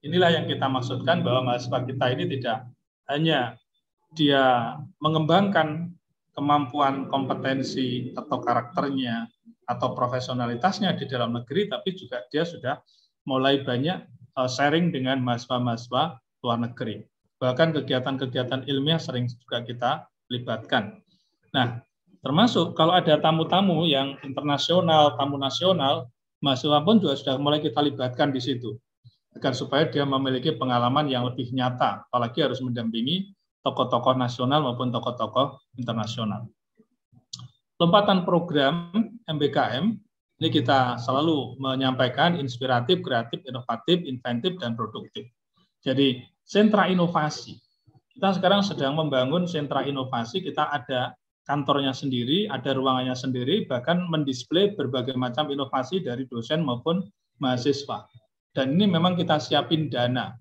Inilah yang kita maksudkan bahwa mahasiswa kita ini tidak hanya dia mengembangkan kemampuan kompetensi atau karakternya atau profesionalitasnya di dalam negeri, tapi juga dia sudah mulai banyak eh, sharing dengan mahasiswa-mahasiswa luar negeri. Bahkan kegiatan-kegiatan ilmiah sering juga kita libatkan. Nah, termasuk kalau ada tamu-tamu yang internasional, tamu nasional, mahasiswa pun juga sudah mulai kita libatkan di situ agar supaya dia memiliki pengalaman yang lebih nyata, apalagi harus mendampingi tokoh-tokoh nasional maupun tokoh-tokoh internasional. Lompatan program MBKM ini kita selalu menyampaikan inspiratif, kreatif, inovatif, inventif, dan produktif. Jadi sentra inovasi. Kita sekarang sedang membangun sentra inovasi, kita ada kantornya sendiri, ada ruangannya sendiri, bahkan mendisplay berbagai macam inovasi dari dosen maupun mahasiswa dan ini memang kita siapin dana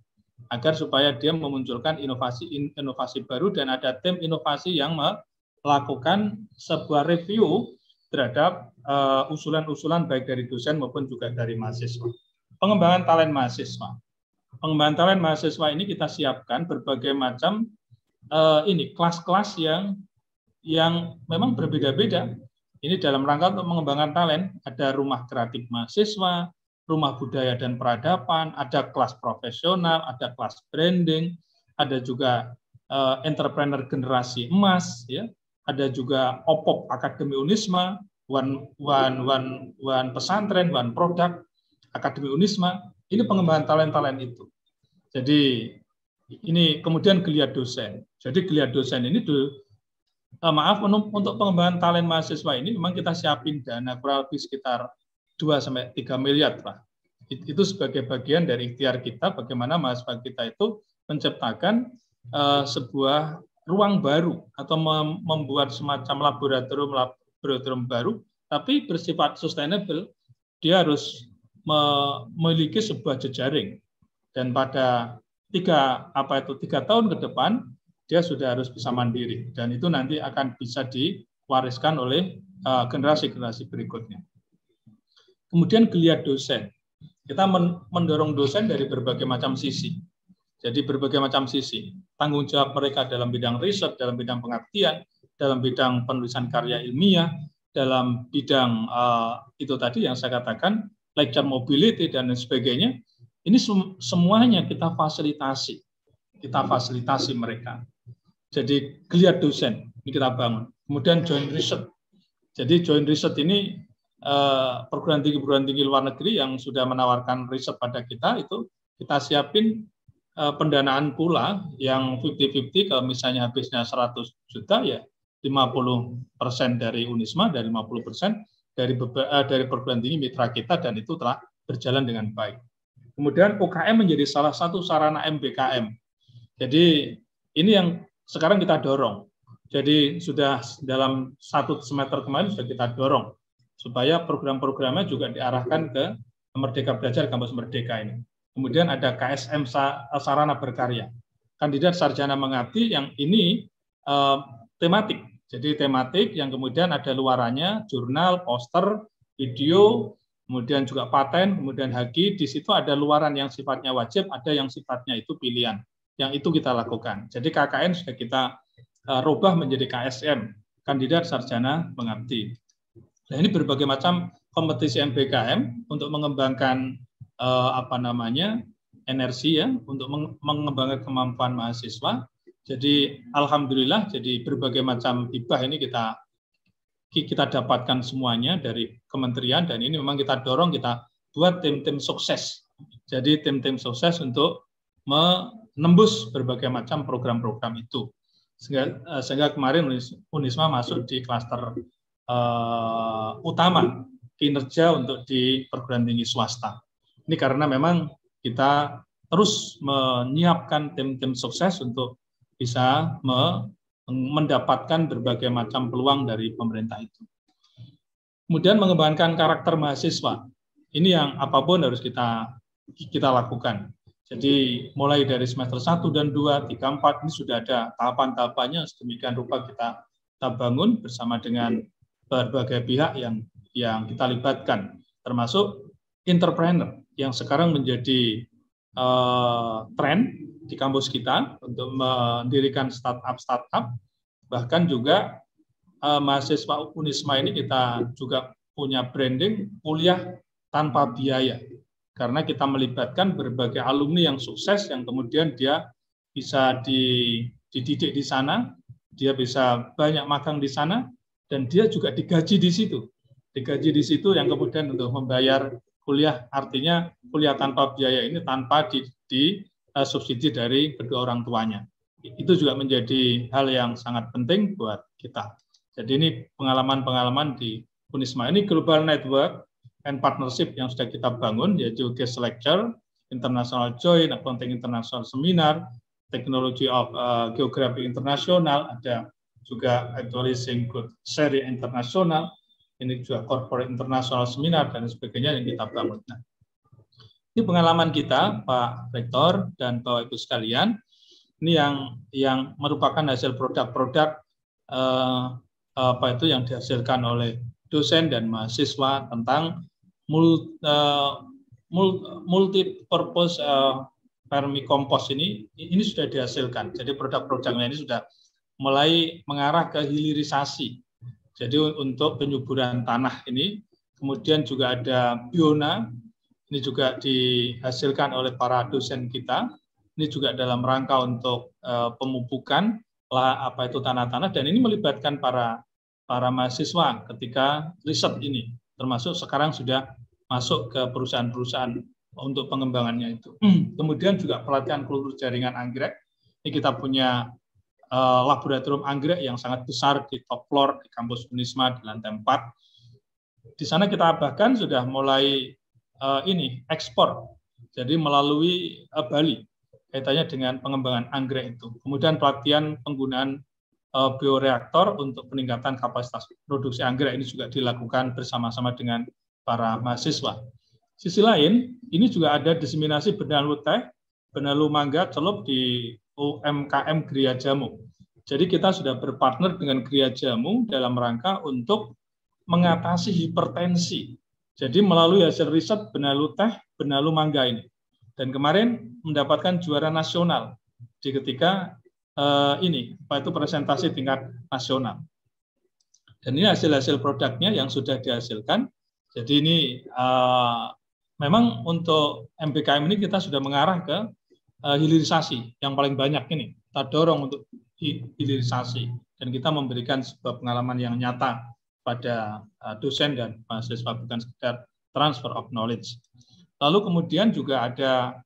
agar supaya dia memunculkan inovasi inovasi baru dan ada tim inovasi yang melakukan sebuah review terhadap eh, usulan-usulan baik dari dosen maupun juga dari mahasiswa. Pengembangan talent mahasiswa. Pengembangan talent mahasiswa ini kita siapkan berbagai macam eh, ini kelas-kelas yang yang memang berbeda-beda. Ini dalam rangka untuk mengembangkan talent, ada rumah kreatif mahasiswa, rumah budaya dan peradaban, ada kelas profesional, ada kelas branding, ada juga uh, entrepreneur generasi emas, ya, ada juga opop akademi unisma, one one one one pesantren, one produk, akademi unisma. Ini pengembangan talent-talent itu. Jadi ini kemudian geliat dosen. Jadi geliat dosen ini tuh, eh, maaf untuk pengembangan talent mahasiswa ini memang kita siapin dana kurang lebih sekitar 2 sampai 3 miliar lah. Itu sebagai bagian dari ikhtiar kita bagaimana mahasiswa kita itu menciptakan uh, sebuah ruang baru atau membuat semacam laboratorium laboratorium baru tapi bersifat sustainable dia harus memiliki sebuah jejaring dan pada tiga apa itu tiga tahun ke depan dia sudah harus bisa mandiri dan itu nanti akan bisa diwariskan oleh uh, eh, generasi -generasi berikutnya. Kemudian geliat dosen. Kita mendorong dosen dari berbagai macam sisi. Jadi berbagai macam sisi. Tanggung jawab mereka dalam bidang riset, dalam bidang pengabdian, dalam bidang penulisan karya ilmiah, dalam bidang uh, itu tadi yang saya katakan, lecture mobility dan sebagainya. Ini sem semuanya kita fasilitasi. Kita fasilitasi mereka. Jadi geliat dosen, ini kita bangun. Kemudian joint riset. Jadi joint riset ini Eh, perguruan tinggi-perguruan tinggi luar negeri yang sudah menawarkan riset pada kita itu kita siapin eh, pendanaan pula yang 50-50 kalau misalnya habisnya 100 juta ya 50 persen dari Unisma dan 50 persen dari eh, dari perguruan tinggi mitra kita dan itu telah berjalan dengan baik. Kemudian UKM menjadi salah satu sarana MBKM. Jadi ini yang sekarang kita dorong. Jadi sudah dalam satu semester kemarin sudah kita dorong supaya program-programnya juga diarahkan ke Merdeka Belajar Kampus Merdeka ini. Kemudian ada KSM Sarana Berkarya. Kandidat sarjana mengabdi yang ini eh, tematik. Jadi tematik yang kemudian ada luarannya, jurnal, poster, video, kemudian juga paten, kemudian hagi. Di situ ada luaran yang sifatnya wajib, ada yang sifatnya itu pilihan. Yang itu kita lakukan. Jadi KKN sudah kita eh, rubah menjadi KSM, kandidat sarjana mengabdi. Nah, ini berbagai macam kompetisi MBKM untuk mengembangkan eh, apa namanya energi ya untuk mengembangkan kemampuan mahasiswa. Jadi alhamdulillah jadi berbagai macam hibah ini kita kita dapatkan semuanya dari kementerian dan ini memang kita dorong kita buat tim-tim sukses. Jadi tim-tim sukses untuk menembus berbagai macam program-program itu. Sehingga, eh, sehingga kemarin Unisma masuk di klaster uh, utama kinerja untuk di perguruan tinggi swasta. Ini karena memang kita terus menyiapkan tim-tim sukses untuk bisa me mendapatkan berbagai macam peluang dari pemerintah itu. Kemudian mengembangkan karakter mahasiswa. Ini yang apapun harus kita kita lakukan. Jadi mulai dari semester 1 dan 2, 3, 4 ini sudah ada tahapan-tahapannya sedemikian rupa kita, kita bangun bersama dengan berbagai pihak yang yang kita libatkan, termasuk entrepreneur yang sekarang menjadi uh, eh, tren di kampus kita untuk mendirikan startup-startup, bahkan juga uh, mahasiswa Unisma ini kita juga punya branding kuliah tanpa biaya karena kita melibatkan berbagai alumni yang sukses yang kemudian dia bisa dididik di sana, dia bisa banyak magang di sana, dan dia juga digaji di situ. Digaji di situ yang kemudian untuk membayar kuliah artinya kuliah tanpa biaya ini tanpa di, di uh, subsidi dari kedua orang tuanya. Itu juga menjadi hal yang sangat penting buat kita. Jadi ini pengalaman-pengalaman di Unisma ini global network and partnership yang sudah kita bangun yaitu guest lecture, international join, accounting international seminar, technology of uh, eh, geografi internasional, ada juga adolescent good seri internasional, ini juga corporate internasional seminar dan sebagainya yang kita bangun. Nah, ini pengalaman kita Pak Rektor dan Bapak Ibu sekalian. Ini yang yang merupakan hasil produk-produk eh, apa itu yang dihasilkan oleh dosen dan mahasiswa tentang multi, eh, uh, multi purpose uh, eh, vermicompost ini ini sudah dihasilkan. Jadi produk-produknya ini sudah mulai mengarah ke hilirisasi. Jadi untuk penyuburan tanah ini, kemudian juga ada biona, ini juga dihasilkan oleh para dosen kita. Ini juga dalam rangka untuk eh, pemupukan lah apa itu tanah-tanah dan ini melibatkan para para mahasiswa ketika riset ini termasuk sekarang sudah masuk ke perusahaan-perusahaan untuk pengembangannya itu. Kemudian juga pelatihan kultur jaringan anggrek. Ini kita punya uh, laboratorium anggrek yang sangat besar di top floor di kampus Unisma di lantai 4. Di sana kita bahkan sudah mulai uh, ini ekspor, jadi melalui uh, Bali kaitannya dengan pengembangan anggrek itu. Kemudian pelatihan penggunaan uh, bioreaktor untuk peningkatan kapasitas produksi anggrek ini juga dilakukan bersama-sama dengan para mahasiswa. Sisi lain, ini juga ada diseminasi benalu teh, benalu mangga celup di UMKM Gria Jamu. Jadi kita sudah berpartner dengan Gria Jamu dalam rangka untuk mengatasi hipertensi. Jadi melalui hasil riset Benalu Teh, Benalu Mangga ini. Dan kemarin mendapatkan juara nasional di ketika eh, ini, apa itu presentasi tingkat nasional. Dan ini hasil-hasil produknya yang sudah dihasilkan. Jadi ini eh, memang untuk MBKM ini kita sudah mengarah ke Eh, hilirisasi yang paling banyak ini. Kita dorong untuk hilirisasi dan kita memberikan sebuah pengalaman yang nyata pada eh, dosen dan mahasiswa bukan sekedar transfer of knowledge. Lalu kemudian juga ada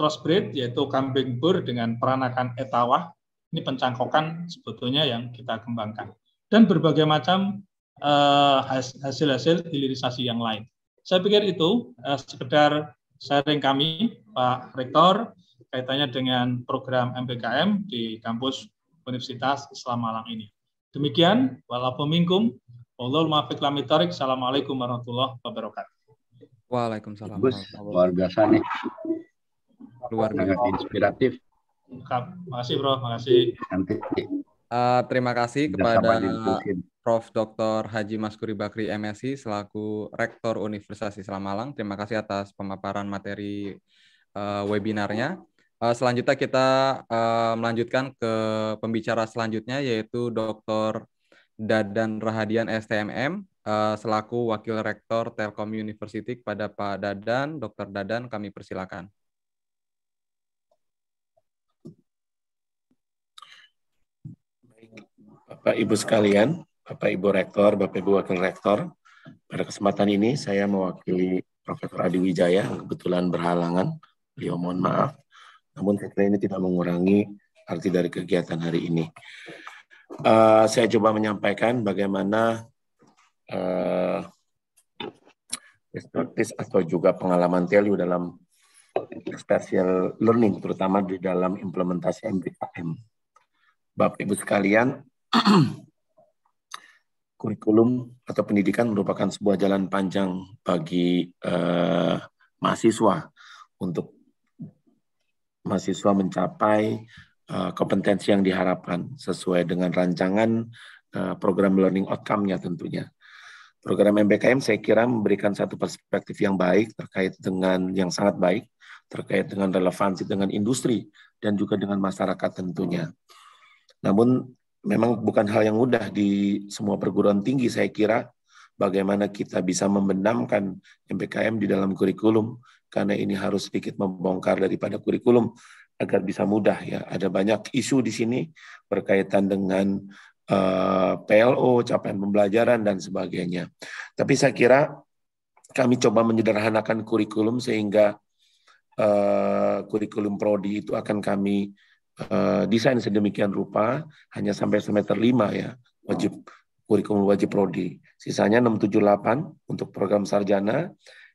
crossbreed yaitu kambing bur dengan peranakan etawah. Ini pencangkokan sebetulnya yang kita kembangkan dan berbagai macam eh, hasil-hasil hilirisasi yang lain. Saya pikir itu sekedar sharing kami Pak Rektor kaitannya dengan program MPKM di kampus Universitas Islam Malang ini. Demikian, walaupun mingkum, Allahumma Wallahul muafiq lamitarik, Assalamualaikum warahmatullahi wabarakatuh. Waalaikumsalam. Bus, luar biasa nih. Luar biasa. inspiratif. Terima kasih Bro, makasih. Nanti. Uh, terima kasih kepada Prof. Dr. Haji Maskuri Bakri MSI selaku Rektor Universitas Islam Malang. Terima kasih atas pemaparan materi uh, webinarnya. Uh, selanjutnya kita uh, melanjutkan ke pembicara selanjutnya yaitu Dr. Dadan Rahadian STMM uh, eh, selaku Wakil Rektor Telkom University kepada Pak Dadan. Dr. Dadan kami persilakan. Bapak Ibu sekalian, Bapak Ibu Rektor, Bapak Ibu Wakil Rektor, pada kesempatan ini saya mewakili Profesor Adi Wijaya yang kebetulan berhalangan. Beliau mohon maaf namun saya kira ini tidak mengurangi arti dari kegiatan hari ini. Uh, saya coba menyampaikan bagaimana uh, atau juga pengalaman Telu dalam special learning, terutama di dalam implementasi MPKM. Bapak-Ibu sekalian, kurikulum atau pendidikan merupakan sebuah jalan panjang bagi uh, mahasiswa untuk mahasiswa mencapai eh, kompetensi yang diharapkan sesuai dengan rancangan eh, program learning outcome-nya tentunya. Program MBKM saya kira memberikan satu perspektif yang baik terkait dengan yang sangat baik terkait dengan relevansi dengan industri dan juga dengan masyarakat tentunya. Namun memang bukan hal yang mudah di semua perguruan tinggi saya kira bagaimana kita bisa membenamkan MBKM di dalam kurikulum karena ini harus sedikit membongkar daripada kurikulum agar bisa mudah ya. Ada banyak isu di sini berkaitan dengan uh, eh, PLO, capaian pembelajaran dan sebagainya. Tapi saya kira kami coba menyederhanakan kurikulum sehingga uh, kurikulum prodi itu akan kami uh, desain sedemikian rupa hanya sampai semester lima ya wajib kurikulum wajib prodi. Sisanya 678 untuk program sarjana,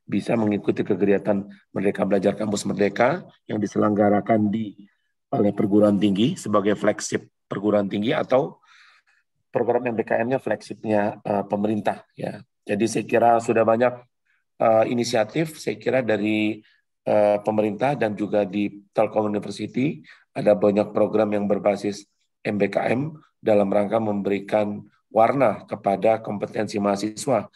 bisa mengikuti kegiatan Merdeka Belajar Kampus Merdeka yang diselenggarakan di oleh perguruan tinggi sebagai flagship perguruan tinggi atau program MBKM-nya flagshipnya uh, pemerintah ya. Jadi saya kira sudah banyak uh, inisiatif saya kira dari uh, pemerintah dan juga di Telkom University ada banyak program yang berbasis MBKM dalam rangka memberikan warna kepada kompetensi mahasiswa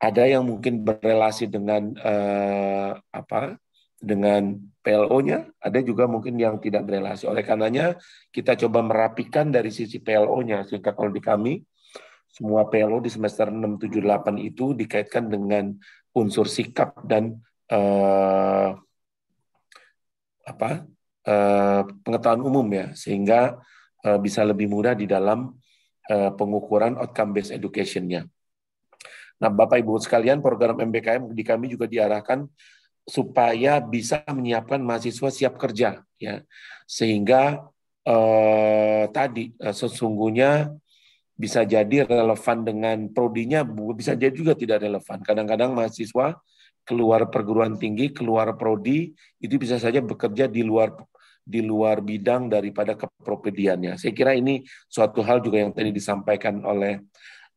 ada yang mungkin berrelasi dengan uh, apa dengan PLO-nya, ada juga mungkin yang tidak berrelasi. Oleh karenanya kita coba merapikan dari sisi PLO-nya sehingga kalau di kami semua PLO di semester 6 7 8 itu dikaitkan dengan unsur sikap dan uh, apa? Uh, pengetahuan umum ya sehingga uh, bisa lebih mudah di dalam uh, pengukuran outcome based education-nya. Nah, Bapak Ibu sekalian, program MBKM di kami juga diarahkan supaya bisa menyiapkan mahasiswa siap kerja, ya, sehingga eh, tadi eh, sesungguhnya bisa jadi relevan dengan prodinya, bisa jadi juga tidak relevan. Kadang-kadang mahasiswa keluar perguruan tinggi, keluar prodi, itu bisa saja bekerja di luar di luar bidang daripada kepropediannya. Saya kira ini suatu hal juga yang tadi disampaikan oleh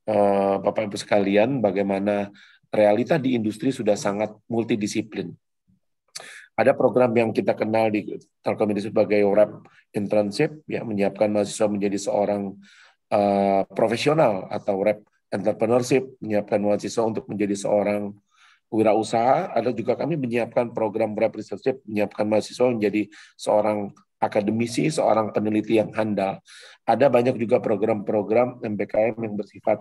Eh, Bapak Ibu sekalian bagaimana realita di industri sudah sangat multidisiplin. Ada program yang kita kenal di Telkom Indonesia sebagai Rep Internship, ya menyiapkan mahasiswa menjadi seorang uh, profesional atau Rep Entrepreneurship, menyiapkan mahasiswa untuk menjadi seorang wirausaha. Ada juga kami menyiapkan program Rep Researchship, menyiapkan mahasiswa menjadi seorang akademisi, seorang peneliti yang handal. Ada banyak juga program-program MBKM yang bersifat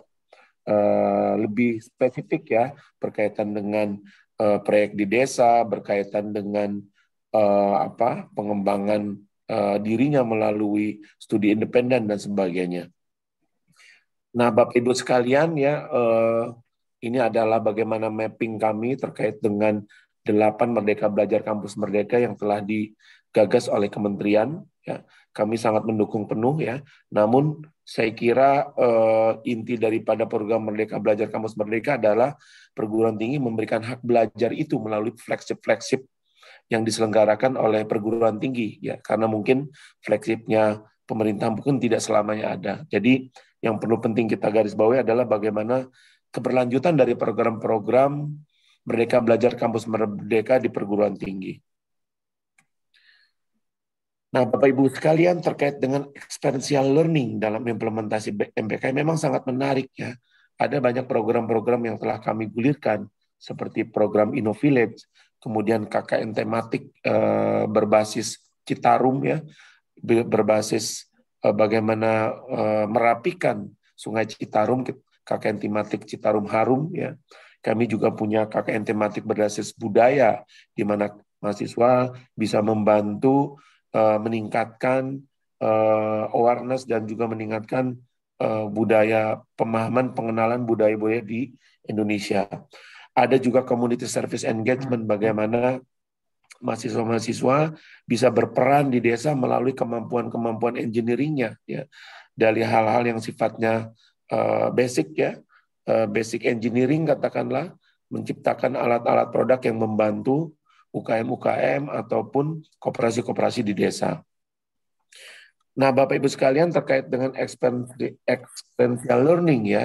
Eh, lebih spesifik ya berkaitan dengan uh, proyek di desa, berkaitan dengan uh, apa pengembangan uh, dirinya melalui studi independen dan sebagainya. Nah, Bapak Ibu sekalian ya uh, ini adalah bagaimana mapping kami terkait dengan delapan Merdeka Belajar Kampus Merdeka yang telah digagas oleh kementerian ya. Kami sangat mendukung penuh ya. Namun saya kira uh, inti daripada program Merdeka Belajar Kampus Merdeka adalah perguruan tinggi memberikan hak belajar itu melalui flagship-flagship yang diselenggarakan oleh perguruan tinggi ya karena mungkin flagshipnya pemerintah mungkin tidak selamanya ada. Jadi yang perlu penting kita garis bawahi adalah bagaimana keberlanjutan dari program-program Merdeka Belajar Kampus Merdeka di perguruan tinggi. Nah, Bapak Ibu sekalian terkait dengan experiential learning dalam implementasi MPK memang sangat menarik ya. Ada banyak program-program yang telah kami gulirkan seperti program InnoVillage, kemudian KKN tematik eh, berbasis Citarum ya, berbasis eh, bagaimana eh, merapikan Sungai Citarum, KKN tematik Citarum Harum ya. Kami juga punya KKN tematik berbasis budaya di mana mahasiswa bisa membantu Eh, meningkatkan eh, awareness dan juga meningkatkan eh, budaya pemahaman pengenalan budaya-budaya di Indonesia. Ada juga community service engagement bagaimana mahasiswa-mahasiswa bisa berperan di desa melalui kemampuan-kemampuan engineeringnya ya dari hal-hal yang sifatnya uh, basic ya uh, basic engineering katakanlah menciptakan alat-alat produk yang membantu UKM-UKM ataupun koperasi-koperasi di desa. Nah, Bapak Ibu sekalian terkait dengan experiential learning ya.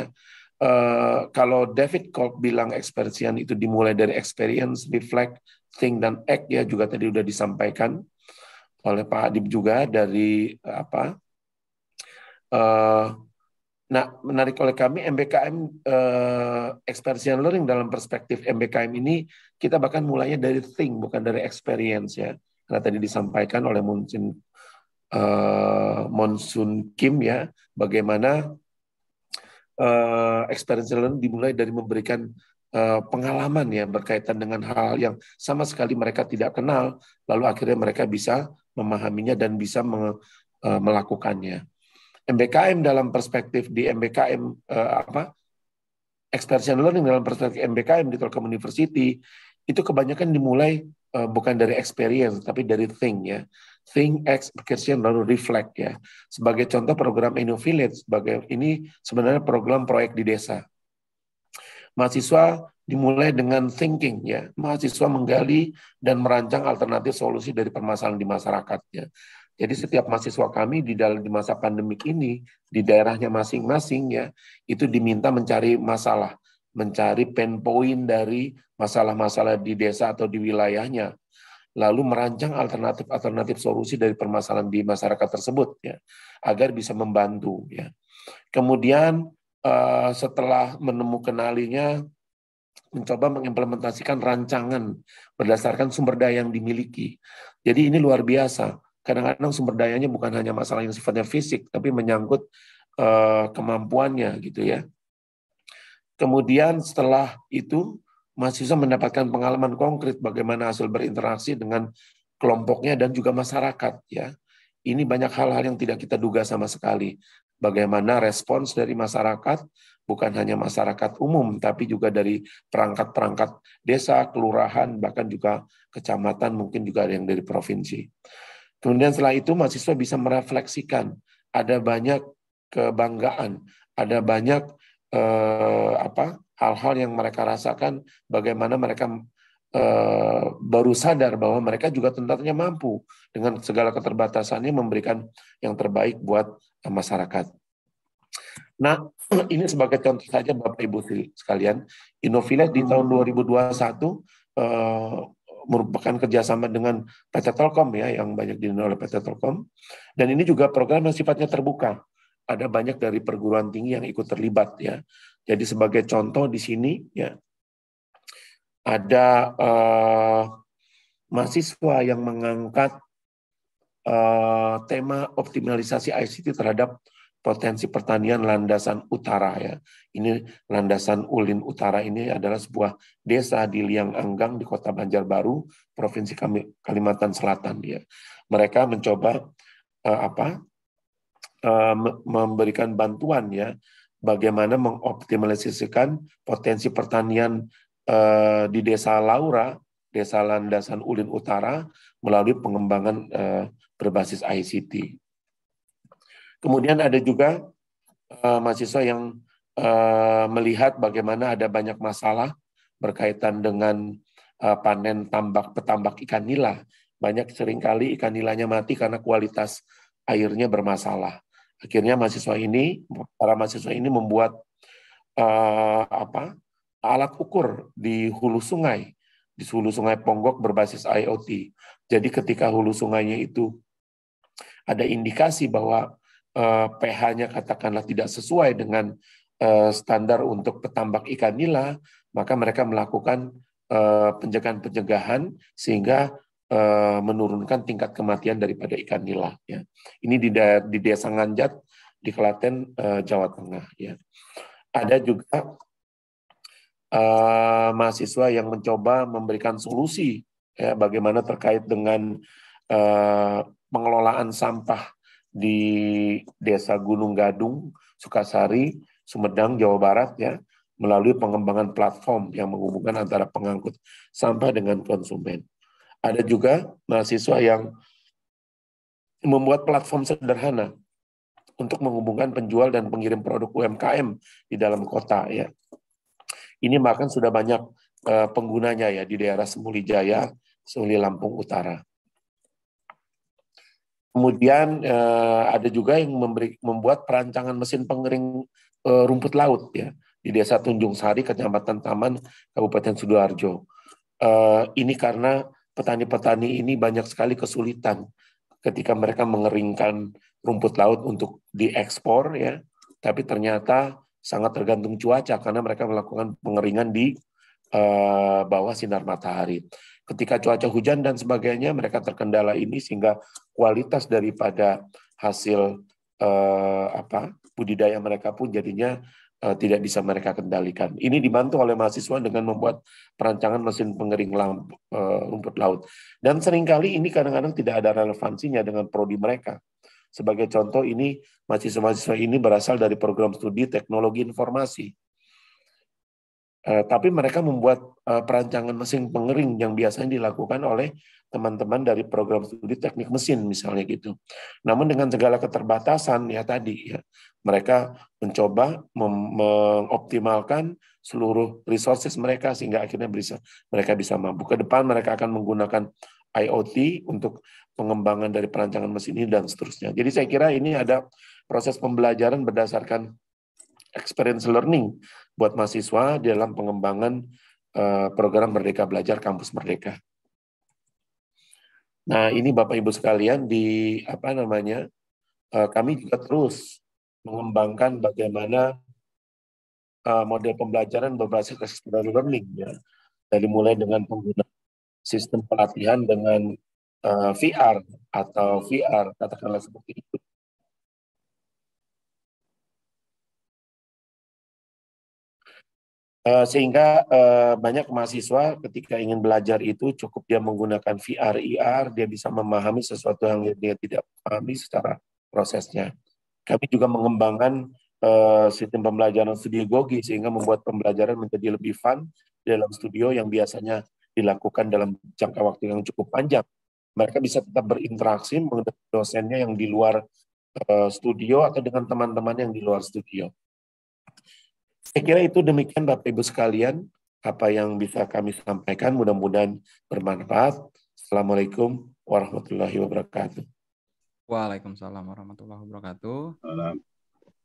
Uh, kalau David Kolb bilang experiential itu dimulai dari experience, reflect, think dan act ya juga tadi sudah disampaikan oleh Pak Adib juga dari eh, apa? Uh, nah, menarik oleh kami MBKM uh, experiential learning dalam perspektif MBKM ini kita bahkan mulainya dari think bukan dari experience ya karena tadi disampaikan oleh Monsun uh, Monsun Kim ya bagaimana uh, experience learning dimulai dari memberikan uh, pengalaman ya berkaitan dengan hal yang sama sekali mereka tidak kenal lalu akhirnya mereka bisa memahaminya dan bisa me, uh, eh, melakukannya MBKM dalam perspektif di MBKM uh, apa experience learning dalam perspektif MBKM di Telkom University itu kebanyakan dimulai uh, bukan dari experience tapi dari think ya. Think, act, lalu reflect ya. Sebagai contoh program Inno Village sebagai ini sebenarnya program proyek di desa. Mahasiswa dimulai dengan thinking ya. Mahasiswa menggali dan merancang alternatif solusi dari permasalahan di masyarakatnya. Jadi setiap mahasiswa kami di dalam di masa pandemik ini di daerahnya masing-masing ya itu diminta mencari masalah mencari pen point dari masalah-masalah di desa atau di wilayahnya, lalu merancang alternatif-alternatif solusi dari permasalahan di masyarakat tersebut ya, agar bisa membantu ya. Kemudian eh, setelah menemukan alinya mencoba mengimplementasikan rancangan berdasarkan sumber daya yang dimiliki. Jadi ini luar biasa. Kadang-kadang sumber dayanya bukan hanya masalah yang sifatnya fisik, tapi menyangkut uh, kemampuannya gitu ya. Kemudian setelah itu, mahasiswa mendapatkan pengalaman konkret bagaimana hasil berinteraksi dengan kelompoknya dan juga masyarakat. Ya, ini banyak hal-hal yang tidak kita duga sama sekali. Bagaimana respons dari masyarakat, bukan hanya masyarakat umum, tapi juga dari perangkat-perangkat desa, kelurahan, bahkan juga kecamatan, mungkin juga ada yang dari provinsi. Kemudian setelah itu mahasiswa bisa merefleksikan, ada banyak kebanggaan, ada banyak eh, apa hal-hal yang mereka rasakan, bagaimana mereka eh, baru sadar bahwa mereka juga tentunya mampu dengan segala keterbatasannya memberikan yang terbaik buat eh, masyarakat. Nah, ini sebagai contoh saja Bapak Ibu sekalian, Innovilet di tahun 2021 hmm. eh, merupakan kerjasama dengan PT Telkom ya yang banyak dinilai oleh PT Telkom dan ini juga program yang sifatnya terbuka ada banyak dari perguruan tinggi yang ikut terlibat ya. Jadi sebagai contoh di sini ya ada uh, mahasiswa yang mengangkat uh, tema optimalisasi ICT terhadap potensi pertanian landasan utara ya. Ini landasan Ulin Utara ini adalah sebuah desa di Liang Anggang di Kota Banjarbaru, Provinsi Kalimantan Selatan ya. Mereka mencoba uh, apa? memberikan bantuan ya bagaimana mengoptimalisasikan potensi pertanian eh, di Desa Laura, Desa Landasan Ulin Utara melalui pengembangan eh, berbasis ICT. Kemudian ada juga eh, mahasiswa yang melihat bagaimana ada banyak masalah berkaitan dengan panen tambak petambak ikan nila. Banyak seringkali ikan nilanya mati karena kualitas airnya bermasalah Akhirnya mahasiswa ini, para mahasiswa ini membuat uh, apa alat ukur di hulu sungai, di hulu sungai Ponggok berbasis IoT. Jadi ketika hulu sungainya itu ada indikasi bahwa uh, pH-nya katakanlah tidak sesuai dengan uh, standar untuk petambak ikan nila, maka mereka melakukan pencegahan-pencegahan sehingga Eh, menurunkan tingkat kematian daripada ikan nila. Ya. Ini di, di desa Nganjat di Klaten eh, Jawa Tengah. Ya. Ada juga uh, mahasiswa yang mencoba memberikan solusi ya, bagaimana terkait dengan uh, pengelolaan sampah di desa Gunung Gadung, Sukasari, Sumedang, Jawa Barat ya melalui pengembangan platform yang menghubungkan antara pengangkut sampah dengan konsumen. Ada juga mahasiswa yang membuat platform sederhana untuk menghubungkan penjual dan pengirim produk UMKM di dalam kota ya. Ini bahkan sudah banyak eh, penggunanya ya di daerah Semuli Jaya, Semuli Lampung Utara. Kemudian eh, ada juga yang memberi, membuat perancangan mesin pengering eh, rumput laut ya di Desa Tunjung Sari, Kecamatan Taman, Kabupaten Sidoarjo. ini karena petani-petani ini banyak sekali kesulitan ketika mereka mengeringkan rumput laut untuk diekspor ya tapi ternyata sangat tergantung cuaca karena mereka melakukan pengeringan di uh, bawah sinar matahari ketika cuaca hujan dan sebagainya mereka terkendala ini sehingga kualitas daripada hasil uh, apa budidaya mereka pun jadinya Eh, tidak bisa mereka kendalikan. Ini dibantu oleh mahasiswa dengan membuat perancangan mesin pengering eh, rumput laut. Dan seringkali ini kadang-kadang tidak ada relevansinya dengan prodi mereka. Sebagai contoh ini mahasiswa-mahasiswa ini berasal dari program studi teknologi informasi. Eh, tapi mereka membuat uh, perancangan mesin pengering yang biasanya dilakukan oleh teman-teman dari program studi teknik mesin misalnya gitu. Namun dengan segala keterbatasan ya tadi ya mereka mencoba mengoptimalkan seluruh resources mereka sehingga akhirnya bisa mereka bisa mampu. Ke depan mereka akan menggunakan IoT untuk pengembangan dari perancangan mesin ini dan seterusnya. Jadi saya kira ini ada proses pembelajaran berdasarkan experience learning buat mahasiswa di dalam pengembangan eh, program Merdeka Belajar Kampus Merdeka. Nah, ini Bapak Ibu sekalian di apa namanya? Eh, kami juga terus mengembangkan bagaimana eh, model pembelajaran berbasis assisted learning ya. Dari mulai dengan penggunaan sistem pelatihan dengan VR atau VR katakanlah seperti itu Eh, sehingga uh, banyak mahasiswa ketika ingin belajar itu cukup dia menggunakan VR, IR, dia bisa memahami sesuatu yang dia tidak pahami secara prosesnya. Kami juga mengembangkan uh, sistem pembelajaran gogi sehingga membuat pembelajaran menjadi lebih fun dalam studio yang biasanya dilakukan dalam jangka waktu yang cukup panjang. Mereka bisa tetap berinteraksi dengan dosennya yang di luar uh, studio atau dengan teman-teman yang di luar studio. Saya kira itu demikian Bapak Ibu sekalian apa yang bisa kami sampaikan mudah-mudahan bermanfaat. Assalamualaikum warahmatullahi wabarakatuh. Waalaikumsalam warahmatullahi wabarakatuh. Salam.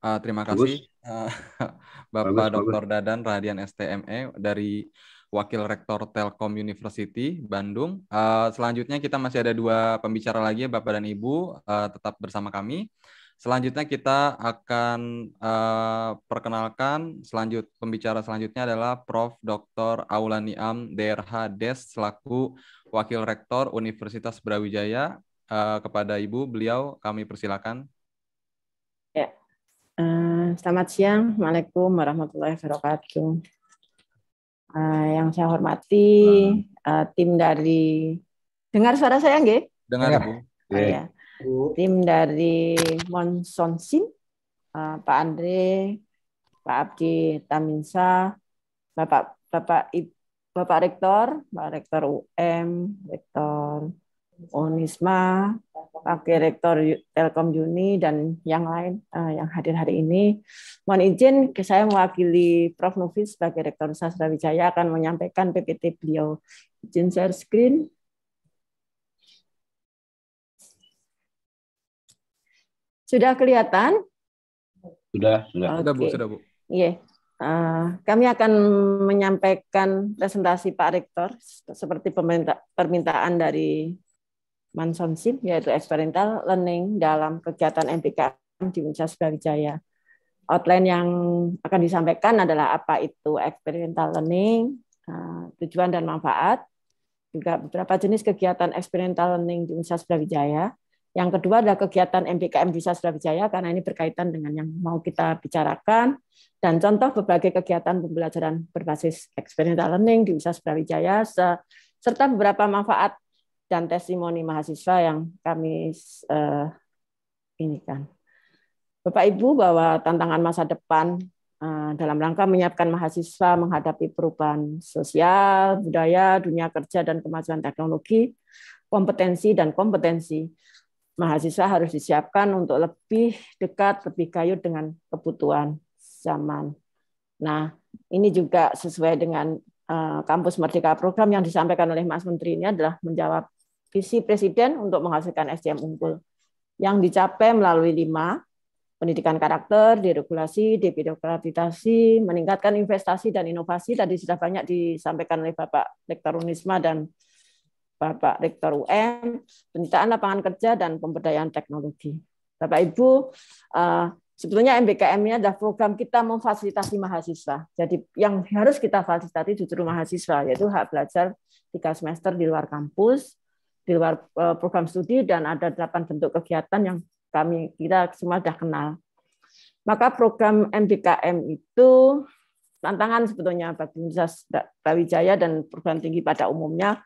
Uh, terima kasih uh, Bapak Dr. Dadan Radian STME dari Wakil Rektor Telkom University Bandung. Uh, selanjutnya kita masih ada dua pembicara lagi Bapak dan Ibu uh, tetap bersama kami. Selanjutnya kita akan uh, perkenalkan selanjut pembicara selanjutnya adalah Prof. Dr. Aulani Am DRH Des selaku Wakil Rektor Universitas Brawijaya. Uh, kepada Ibu, beliau kami persilakan. Ya. Uh, selamat siang. Assalamualaikum warahmatullahi wabarakatuh. Uh, yang saya hormati uh, tim dari dengar suara saya nggih? Dengar, Bu. Oh, ya. Iya tim dari Monsonsin, uh, Pak Andre, Pak Abdi Taminsa, Bapak Bapak Bapak Rektor, Pak Rektor UM, Rektor Unisma, Pak Rektor Telkom Juni, dan yang lain uh, yang hadir hari ini. Mohon izin, ke saya mewakili Prof. Novi sebagai Rektor Sastra Wijaya akan menyampaikan PPT beliau. Izin share screen. Sudah kelihatan? Sudah, sudah. Okay. Sudah, Bu, sudah, Bu. Iya. Yeah. Uh, kami akan menyampaikan presentasi Pak Rektor seperti permintaan dari Manson Sim, yaitu experimental learning dalam kegiatan MPKM di Unsas Brawijaya. Outline yang akan disampaikan adalah apa itu experimental learning, uh, tujuan dan manfaat, juga beberapa jenis kegiatan experimental learning di Unsas Brawijaya, yang kedua adalah kegiatan MBKM Desa Surabaya karena ini berkaitan dengan yang mau kita bicarakan dan contoh berbagai kegiatan pembelajaran berbasis experiential learning di Universitas Surabaya serta beberapa manfaat dan testimoni mahasiswa yang kami uh, ini kan. Bapak Ibu bahwa tantangan masa depan uh, dalam rangka menyiapkan mahasiswa menghadapi perubahan sosial, budaya, dunia kerja dan kemajuan teknologi, kompetensi dan kompetensi mahasiswa harus disiapkan untuk lebih dekat, lebih kayut dengan kebutuhan zaman. Nah, ini juga sesuai dengan eh, kampus Merdeka program yang disampaikan oleh Mas Menteri ini adalah menjawab visi Presiden untuk menghasilkan SDM unggul yang dicapai melalui lima pendidikan karakter, deregulasi, debirokratisasi, meningkatkan investasi dan inovasi tadi sudah banyak disampaikan oleh Bapak Rektor Unisma dan Bapak Rektor UM, penciptaan Lapangan Kerja, dan Pemberdayaan Teknologi. Bapak-Ibu, eh, sebetulnya MBKM ini adalah program kita memfasilitasi mahasiswa. Jadi yang harus kita fasilitasi justru mahasiswa, yaitu hak belajar tiga semester di luar kampus, di luar eh, program studi, dan ada delapan bentuk kegiatan yang kami kita semua sudah kenal. Maka program MBKM itu tantangan sebetulnya bagi Universitas Brawijaya dan program tinggi pada umumnya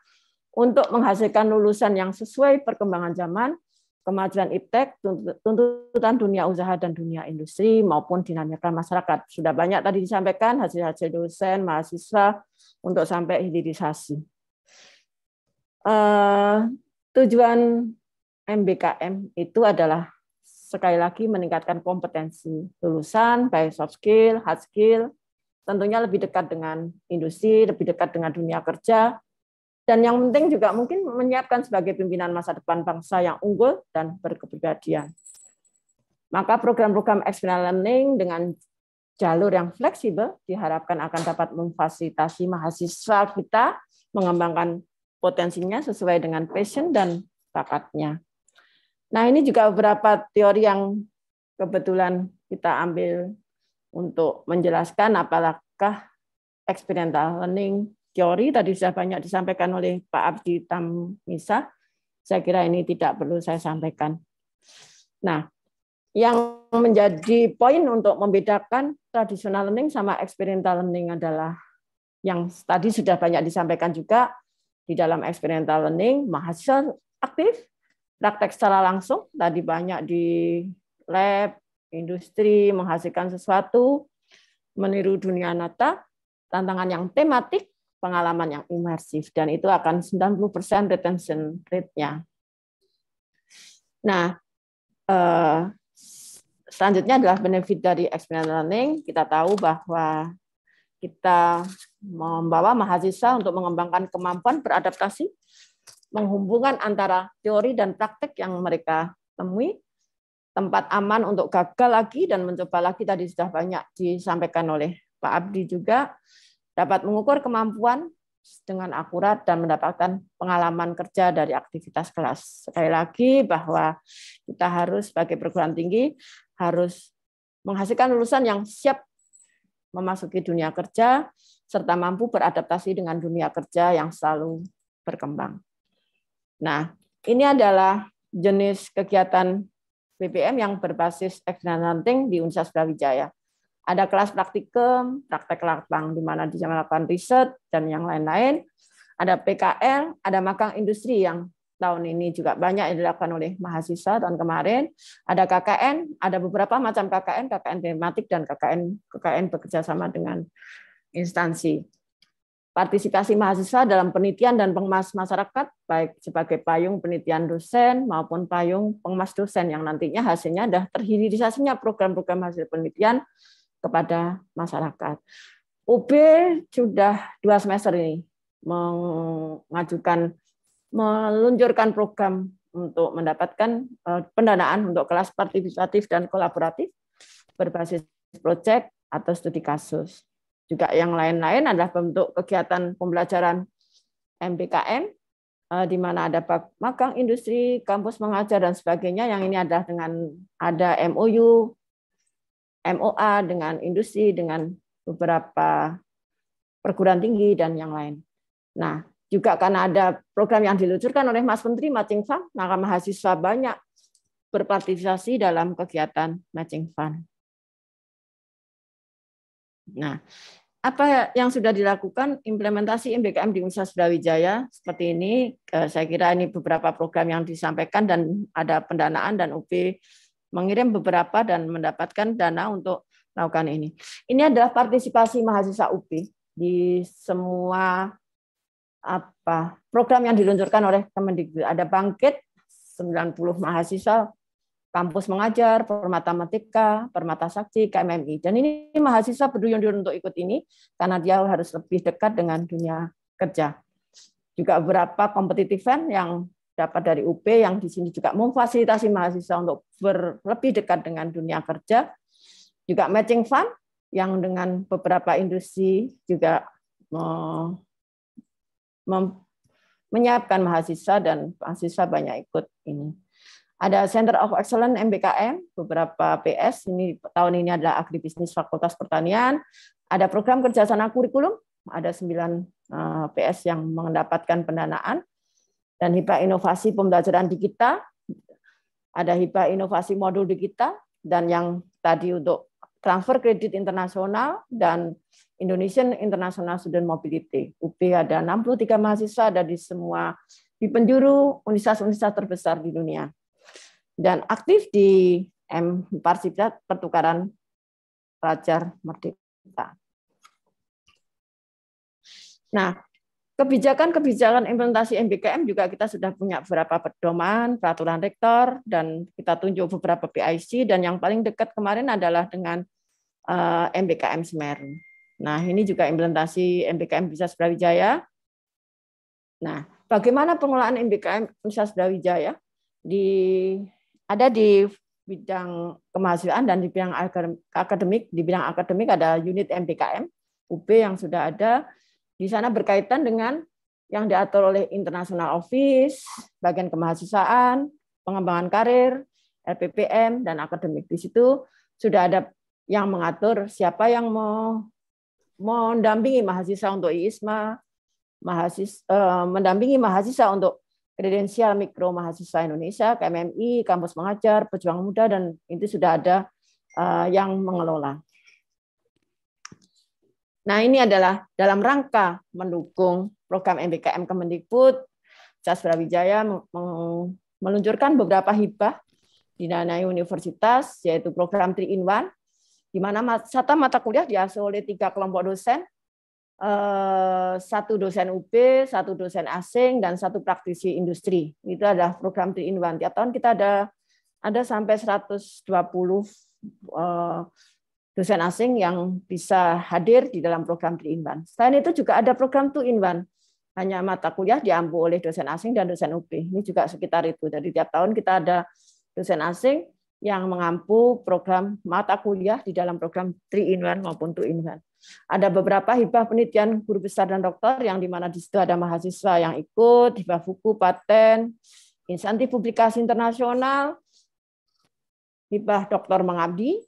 untuk menghasilkan lulusan yang sesuai perkembangan zaman, kemajuan iptek, tuntutan dunia usaha dan dunia industri, maupun dinamika masyarakat. Sudah banyak tadi disampaikan hasil-hasil dosen, mahasiswa untuk sampai hilirisasi. Uh, tujuan MBKM itu adalah sekali lagi meningkatkan kompetensi lulusan, baik soft skill, hard skill, tentunya lebih dekat dengan industri, lebih dekat dengan dunia kerja, dan yang penting juga mungkin menyiapkan sebagai pimpinan masa depan bangsa yang unggul dan berkepribadian. Maka program-program external learning dengan jalur yang fleksibel diharapkan akan dapat memfasilitasi mahasiswa kita mengembangkan potensinya sesuai dengan passion dan bakatnya. Nah, ini juga beberapa teori yang kebetulan kita ambil untuk menjelaskan apakah experimental learning teori tadi sudah banyak disampaikan oleh Pak Abdi Tamisa. Saya kira ini tidak perlu saya sampaikan. Nah, yang menjadi poin untuk membedakan tradisional learning sama experiential learning adalah yang tadi sudah banyak disampaikan juga di dalam experiential learning, mahasiswa aktif, praktek secara langsung, tadi banyak di lab, industri, menghasilkan sesuatu, meniru dunia nata tantangan yang tematik, pengalaman yang imersif dan itu akan 90% retention rate-nya. Nah, eh, selanjutnya adalah benefit dari experience learning. Kita tahu bahwa kita membawa mahasiswa untuk mengembangkan kemampuan beradaptasi, menghubungkan antara teori dan praktek yang mereka temui, tempat aman untuk gagal lagi dan mencoba lagi tadi sudah banyak disampaikan oleh Pak Abdi juga, dapat mengukur kemampuan dengan akurat dan mendapatkan pengalaman kerja dari aktivitas kelas. Sekali lagi bahwa kita harus sebagai perguruan tinggi harus menghasilkan lulusan yang siap memasuki dunia kerja serta mampu beradaptasi dengan dunia kerja yang selalu berkembang. Nah, ini adalah jenis kegiatan BBM yang berbasis external hunting di Universitas Brawijaya. Ada kelas praktikum, praktek lapang di mana bisa melakukan riset dan yang lain-lain. Ada PKL, ada magang industri yang tahun ini juga banyak yang dilakukan oleh mahasiswa tahun kemarin. Ada KKN, ada beberapa macam KKN, KKN tematik dan KKN KKN bekerja sama dengan instansi. Partisipasi mahasiswa dalam penelitian dan pengemas masyarakat, baik sebagai payung penelitian dosen maupun payung pengemas dosen yang nantinya hasilnya dah terhilirisasinya program-program hasil penelitian kepada masyarakat. UB sudah dua semester ini mengajukan, meluncurkan program untuk mendapatkan eh, pendanaan untuk kelas partisipatif dan kolaboratif berbasis proyek atau studi kasus. Juga yang lain-lain adalah bentuk kegiatan pembelajaran MBKN, eh, di mana ada magang industri, kampus mengajar dan sebagainya. Yang ini adalah dengan ada MOU MOA, dengan industri, dengan beberapa perguruan tinggi, dan yang lain. Nah, juga karena ada program yang diluncurkan oleh Mas Menteri Matching Fund, maka mahasiswa banyak berpartisipasi dalam kegiatan Matching Fund. Nah, apa yang sudah dilakukan implementasi MBKM di Universitas Brawijaya seperti ini eh, saya kira ini beberapa program yang disampaikan dan ada pendanaan dan UP mengirim beberapa dan mendapatkan dana untuk melakukan ini. Ini adalah partisipasi mahasiswa UPI di semua apa program yang diluncurkan oleh Kemendikbud. Ada bangkit 90 mahasiswa kampus mengajar, permata matika, permata sakti, KMMI. Dan ini mahasiswa berduyun-duyun untuk ikut ini karena dia harus lebih dekat dengan dunia kerja. Juga beberapa kompetitif yang dapat dari UP yang di sini juga memfasilitasi mahasiswa untuk ber, lebih dekat dengan dunia kerja. Juga matching fund yang dengan beberapa industri juga mem, menyiapkan mahasiswa dan mahasiswa banyak ikut ini. Ada Center of Excellence MBKM, beberapa PS, ini tahun ini adalah Agribisnis Fakultas Pertanian. Ada program kerjasama kurikulum, ada 9 eh, PS yang mendapatkan pendanaan dan hibah inovasi pembelajaran di kita, ada hibah inovasi modul di kita, dan yang tadi untuk transfer kredit internasional dan Indonesian International Student Mobility. UP ada 63 mahasiswa ada di semua di penjuru universitas-universitas terbesar di dunia. Dan aktif di M4 Sipdat Pertukaran Pelajar Merdeka. Nah, Kebijakan-kebijakan implementasi MBKM juga kita sudah punya beberapa pedoman, peraturan rektor, dan kita tunjuk beberapa PIC, dan yang paling dekat kemarin adalah dengan MBKM eh, Semeru. Nah, ini juga implementasi MBKM Bisa Brawijaya. Nah, bagaimana pengelolaan MBKM Bisa Brawijaya? Di, ada di bidang kemahasiswaan dan di bidang akademik. Di bidang akademik ada unit MBKM, UB yang sudah ada, di sana berkaitan dengan yang diatur oleh International Office, bagian kemahasiswaan, pengembangan karir, LPPM, dan akademik. Di situ sudah ada yang mengatur siapa yang mau mendampingi mahasiswa untuk IISMA, mahasis, eh, mendampingi mahasiswa untuk kredensial mikro mahasiswa Indonesia, KMMI, kampus mengajar, pejuang muda, dan itu sudah ada eh, yang mengelola. Nah, ini adalah dalam rangka mendukung program MBKM Kemendikbud, Cas Brawijaya meluncurkan beberapa hibah didanai universitas, yaitu program 3 in 1, di mana satu mata kuliah diasuh oleh tiga kelompok dosen, eh, satu dosen UB, satu dosen asing, dan satu praktisi industri. Itu adalah program 3 in 1. Tiap tahun kita ada ada sampai 120 dosen asing yang bisa hadir di dalam program 3 in Selain itu juga ada program 2 in Hanya mata kuliah diampu oleh dosen asing dan dosen UP. Ini juga sekitar itu. Jadi tiap tahun kita ada dosen asing yang mengampu program mata kuliah di dalam program 3 in 1 maupun 2 in 1. Ada beberapa hibah penelitian guru besar dan dokter yang di mana di situ ada mahasiswa yang ikut, hibah buku, paten, insentif publikasi internasional, hibah dokter mengabdi,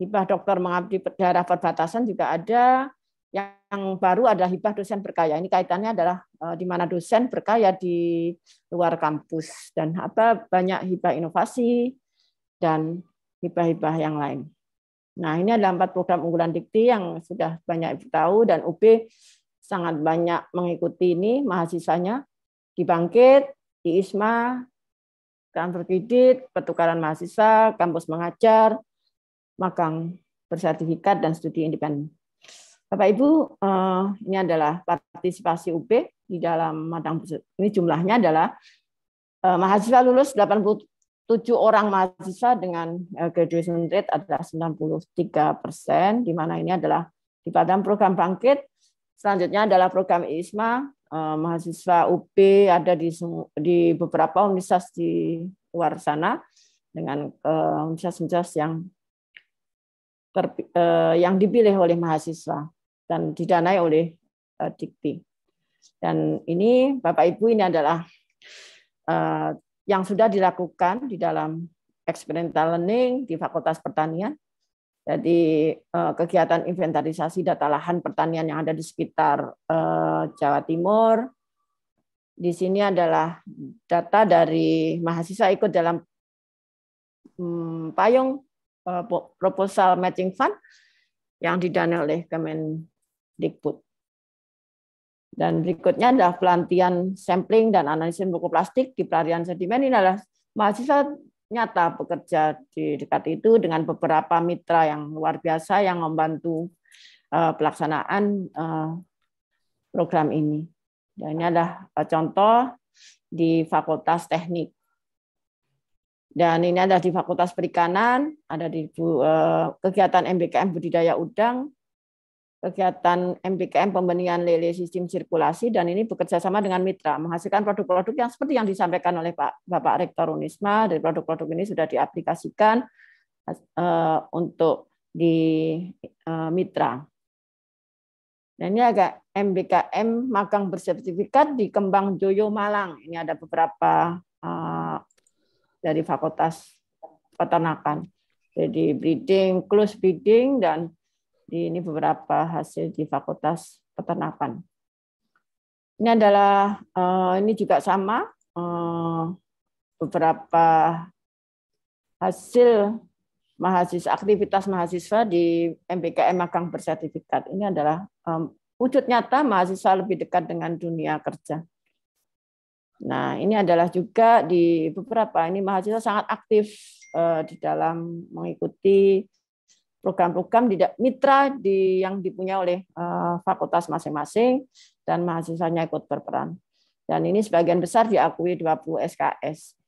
hibah dokter mengabdi daerah perbatasan juga ada yang baru adalah hibah dosen berkaya. Ini kaitannya adalah eh, di mana dosen berkaya di luar kampus dan apa banyak hibah inovasi dan hibah-hibah yang lain. Nah, ini adalah empat program unggulan Dikti yang sudah banyak Ibu tahu dan UB sangat banyak mengikuti ini mahasiswanya di Bangkit, di ISMA, kantor kredit, pertukaran mahasiswa, kampus mengajar, magang bersertifikat dan studi independen. Bapak Ibu, eh, ini adalah partisipasi UP di dalam magang ini jumlahnya adalah eh, mahasiswa lulus 87 orang mahasiswa dengan eh, graduation rate adalah 93 persen, di mana ini adalah di Padang program bangkit. Selanjutnya adalah program ISMA, mahasiswa UP ada di di beberapa universitas di luar sana dengan universitas-universitas yang ter, eh, yang dipilih oleh mahasiswa dan didanai oleh eh, Dikti. Dan ini Bapak Ibu ini adalah eh, yang sudah dilakukan di dalam experimental learning di Fakultas Pertanian. Jadi eh, kegiatan inventarisasi data lahan pertanian yang ada di sekitar eh, Jawa Timur. Di sini adalah data dari mahasiswa ikut dalam hmm, payung Eh, proposal matching fund yang didanai oleh Kemen Dikbud Dan berikutnya adalah pelantian sampling dan analisis buku plastik di pelarian sedimen. Ini adalah mahasiswa nyata bekerja di dekat itu dengan beberapa mitra yang luar biasa yang membantu eh, pelaksanaan eh, program ini. Dan ini adalah contoh di Fakultas Teknik dan ini ada di Fakultas Perikanan, ada di bu, eh, kegiatan MBKM Budidaya Udang, kegiatan MBKM pembenihan lele sistem sirkulasi, dan ini bekerja sama dengan mitra, menghasilkan produk-produk yang seperti yang disampaikan oleh Pak Bapak Rektor Unisma, dari produk-produk ini sudah diaplikasikan uh, untuk di uh, mitra. Dan ini agak MBKM magang bersertifikat di Kembang Joyo Malang. Ini ada beberapa uh, dari Fakultas Peternakan. Jadi breeding, close breeding, dan di, ini beberapa hasil di Fakultas Peternakan. Ini adalah, eh, ini juga sama, eh, beberapa hasil mahasiswa aktivitas mahasiswa di MBKM magang bersertifikat. Ini adalah eh, wujud nyata mahasiswa lebih dekat dengan dunia kerja. Nah, ini adalah juga di beberapa ini mahasiswa sangat aktif uh, di dalam mengikuti program-program tidak mitra di yang dipunya oleh uh, fakultas masing-masing dan mahasiswanya ikut berperan. Dan ini sebagian besar diakui 20 SKS.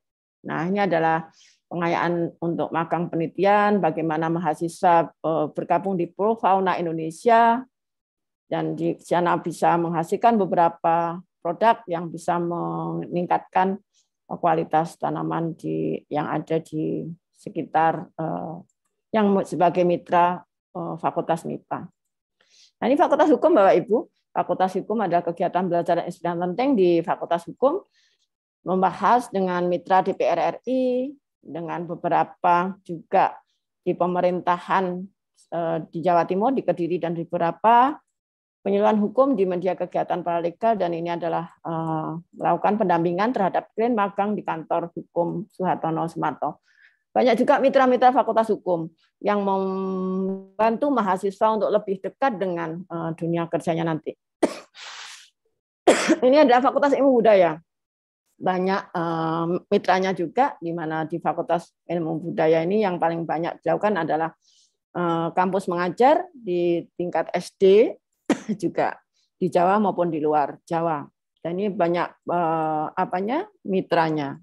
Nah, ini adalah pengayaan untuk magang penelitian, bagaimana mahasiswa eh, bergabung di Pro Fauna Indonesia, dan di sana bisa menghasilkan beberapa produk yang bisa meningkatkan eh, kualitas tanaman di yang ada di sekitar eh, yang sebagai mitra eh, Fakultas MIPA. Nah, ini Fakultas Hukum Bapak Ibu. Fakultas Hukum adalah kegiatan belajar dan istirahat penting di Fakultas Hukum membahas dengan mitra DPR RI, dengan beberapa juga di pemerintahan eh, di Jawa Timur, di Kediri dan di beberapa penyuluhan hukum di media kegiatan paralegal dan ini adalah uh, melakukan pendampingan terhadap klien magang di kantor hukum Suhartono Sumarto. Banyak juga mitra-mitra Fakultas Hukum yang membantu mahasiswa untuk lebih dekat dengan uh, dunia kerjanya nanti. ini adalah Fakultas Ilmu Budaya. Banyak uh, mitranya juga, di mana di Fakultas Ilmu Budaya ini yang paling banyak dilakukan adalah kampus mengajar di tingkat SD juga di Jawa maupun di luar Jawa. Dan ini banyak eh, apanya mitranya.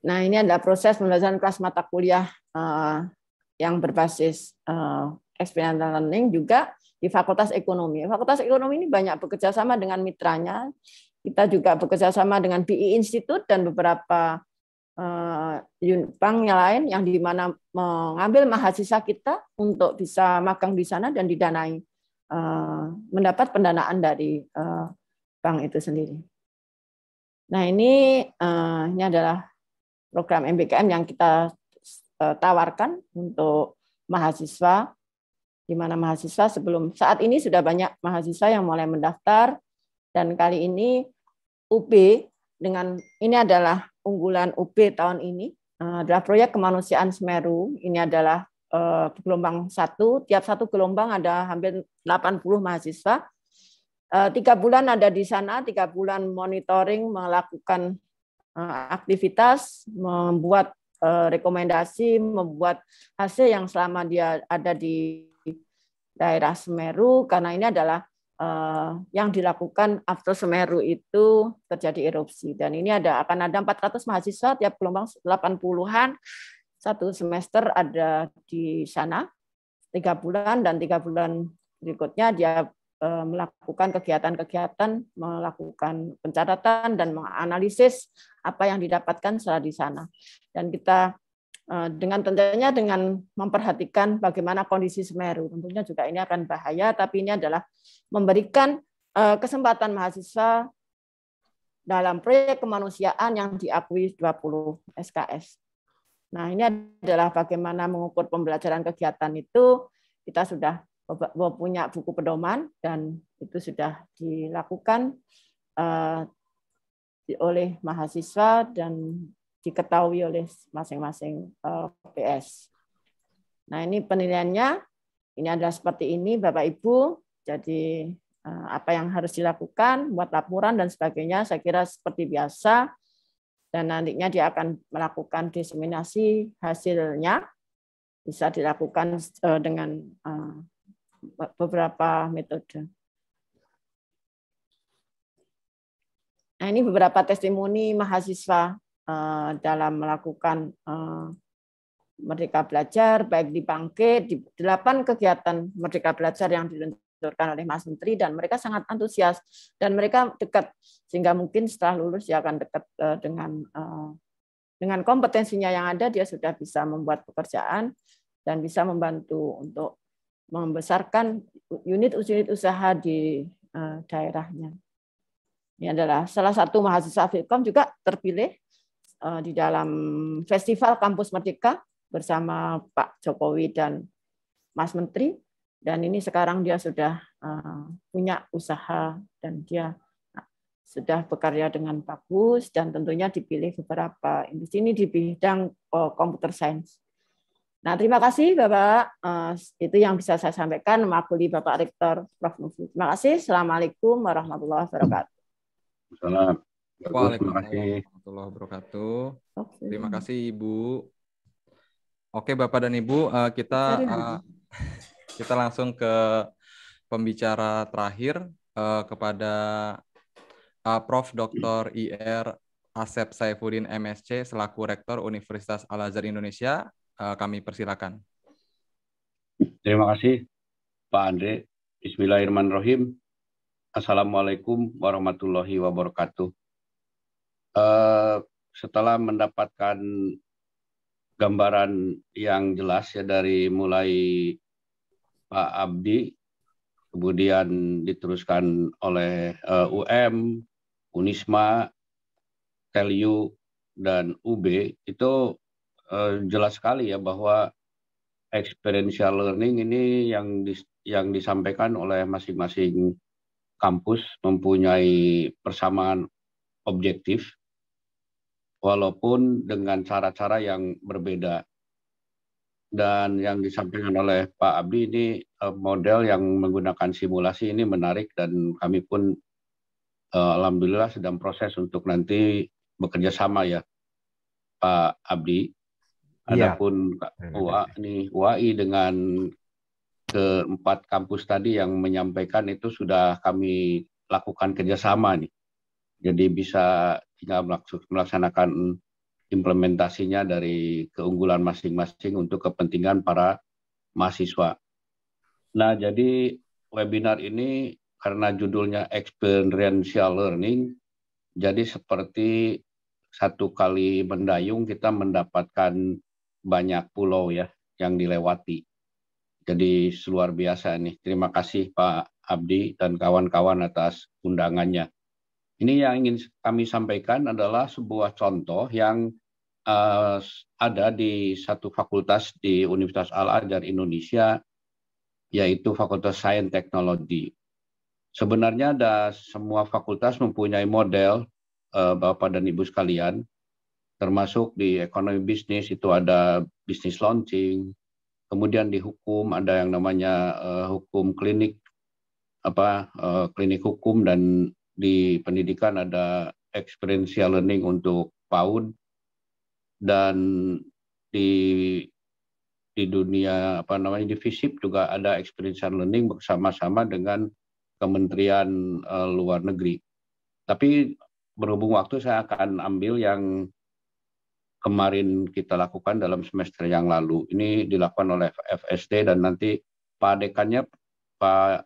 Nah ini adalah proses pembelajaran kelas mata kuliah eh, yang berbasis eh, experiential learning juga di Fakultas Ekonomi. Fakultas Ekonomi ini banyak bekerja sama dengan mitranya. Kita juga bekerja sama dengan BI e Institute dan beberapa eh, bank yang lain yang di mana mengambil mahasiswa kita untuk bisa magang di sana dan didanai. Eh, mendapat pendanaan dari eh, bank itu sendiri. Nah ini eh, ini adalah program MBKM yang kita tawarkan untuk mahasiswa, di mana mahasiswa sebelum saat ini sudah banyak mahasiswa yang mulai mendaftar dan kali ini UB dengan ini adalah unggulan UB tahun ini adalah proyek kemanusiaan Semeru. Ini adalah Eh, gelombang satu, tiap satu gelombang ada hampir 80 mahasiswa. Eh, tiga bulan ada di sana, tiga bulan monitoring, melakukan eh, aktivitas, membuat rekomendasi, membuat hasil yang selama dia ada di daerah Semeru, karena ini adalah yang dilakukan after Semeru itu terjadi erupsi. Dan ini ada akan ada 400 mahasiswa tiap gelombang 80-an satu semester ada di sana tiga bulan dan tiga bulan berikutnya dia e, melakukan kegiatan-kegiatan, melakukan pencatatan dan menganalisis apa yang didapatkan setelah di sana. Dan kita e, dengan tentunya dengan memperhatikan bagaimana kondisi Semeru, tentunya juga ini akan bahaya, tapi ini adalah memberikan e, kesempatan mahasiswa dalam proyek kemanusiaan yang diakui 20 SKS. Nah, ini adalah bagaimana mengukur pembelajaran kegiatan itu. Kita sudah punya buku pedoman dan itu sudah dilakukan eh, oleh mahasiswa dan diketahui oleh masing-masing eh, PS. Nah, ini penilaiannya ini adalah seperti ini Bapak Ibu. Jadi eh, apa yang harus dilakukan, buat laporan dan sebagainya, saya kira seperti biasa dan nantinya dia akan melakukan diseminasi hasilnya bisa dilakukan eh, dengan eh, beberapa metode. Nah, ini beberapa testimoni mahasiswa eh, dalam melakukan Merdeka Belajar, baik di Bangkit, di delapan kegiatan Merdeka Belajar yang dilakukan disodorkan oleh Mas Menteri dan mereka sangat antusias dan mereka dekat sehingga mungkin setelah lulus dia akan dekat eh, dengan eh, dengan kompetensinya yang ada dia sudah bisa membuat pekerjaan dan bisa membantu untuk membesarkan unit-unit usaha di eh, daerahnya. Ini adalah salah satu mahasiswa Filkom juga terpilih di dalam Festival Kampus Merdeka bersama Pak Jokowi dan Mas Menteri dan ini sekarang dia sudah eh, punya usaha dan dia ah, sudah bekerja dengan bagus dan tentunya dipilih beberapa industri ini di bidang komputer eh, sains. Nah, terima kasih Bapak. Eh, itu yang bisa saya sampaikan makuli Bapak Rektor Prof. Mufi. Terima kasih. Assalamualaikum warahmatullahi wabarakatuh. Waalaikumsalam. warahmatullahi wabarakatuh. Terima kasih Ibu. Oke Bapak dan Ibu, kita kita langsung ke pembicara terakhir uh, kepada uh, Prof. Dr. IR Asep Saifuddin MSC selaku Rektor Universitas Al Azhar Indonesia. Uh, kami persilakan. Terima kasih Pak Andre. Bismillahirrahmanirrahim. Assalamualaikum warahmatullahi wabarakatuh. Uh, setelah mendapatkan gambaran yang jelas ya dari mulai Pak Abdi, kemudian diteruskan oleh uh, UM, Unisma, Telu dan UB, itu uh, jelas sekali ya bahwa experiential learning ini yang di, yang disampaikan oleh masing-masing kampus mempunyai persamaan objektif walaupun dengan cara-cara yang berbeda dan yang disampaikan oleh Pak Abdi ini eh, model yang menggunakan simulasi ini menarik dan kami pun eh, alhamdulillah sedang proses untuk nanti bekerja sama ya Pak Abdi. Iya. Adapun ya. UA, nih, UAI dengan keempat kampus tadi yang menyampaikan itu sudah kami lakukan kerjasama nih. Jadi bisa tinggal melaksanakan implementasinya dari keunggulan masing-masing untuk kepentingan para mahasiswa. Nah, jadi webinar ini karena judulnya experiential learning, jadi seperti satu kali mendayung kita mendapatkan banyak pulau ya yang dilewati. Jadi luar biasa nih. Terima kasih Pak Abdi dan kawan-kawan atas undangannya. Ini yang ingin kami sampaikan adalah sebuah contoh yang uh, ada di satu fakultas di Universitas Al Azhar Indonesia yaitu Fakultas Sains Teknologi. Sebenarnya ada semua fakultas mempunyai model uh, Bapak dan Ibu sekalian termasuk di ekonomi bisnis itu ada bisnis launching, kemudian di hukum ada yang namanya uh, hukum klinik apa uh, klinik hukum dan di pendidikan ada experiential learning untuk PAUD dan di di dunia apa namanya di FISIP juga ada experience learning bersama-sama dengan Kementerian uh, Luar Negeri. Tapi berhubung waktu saya akan ambil yang kemarin kita lakukan dalam semester yang lalu. Ini dilakukan oleh FSD dan nanti Pak Dekannya Pak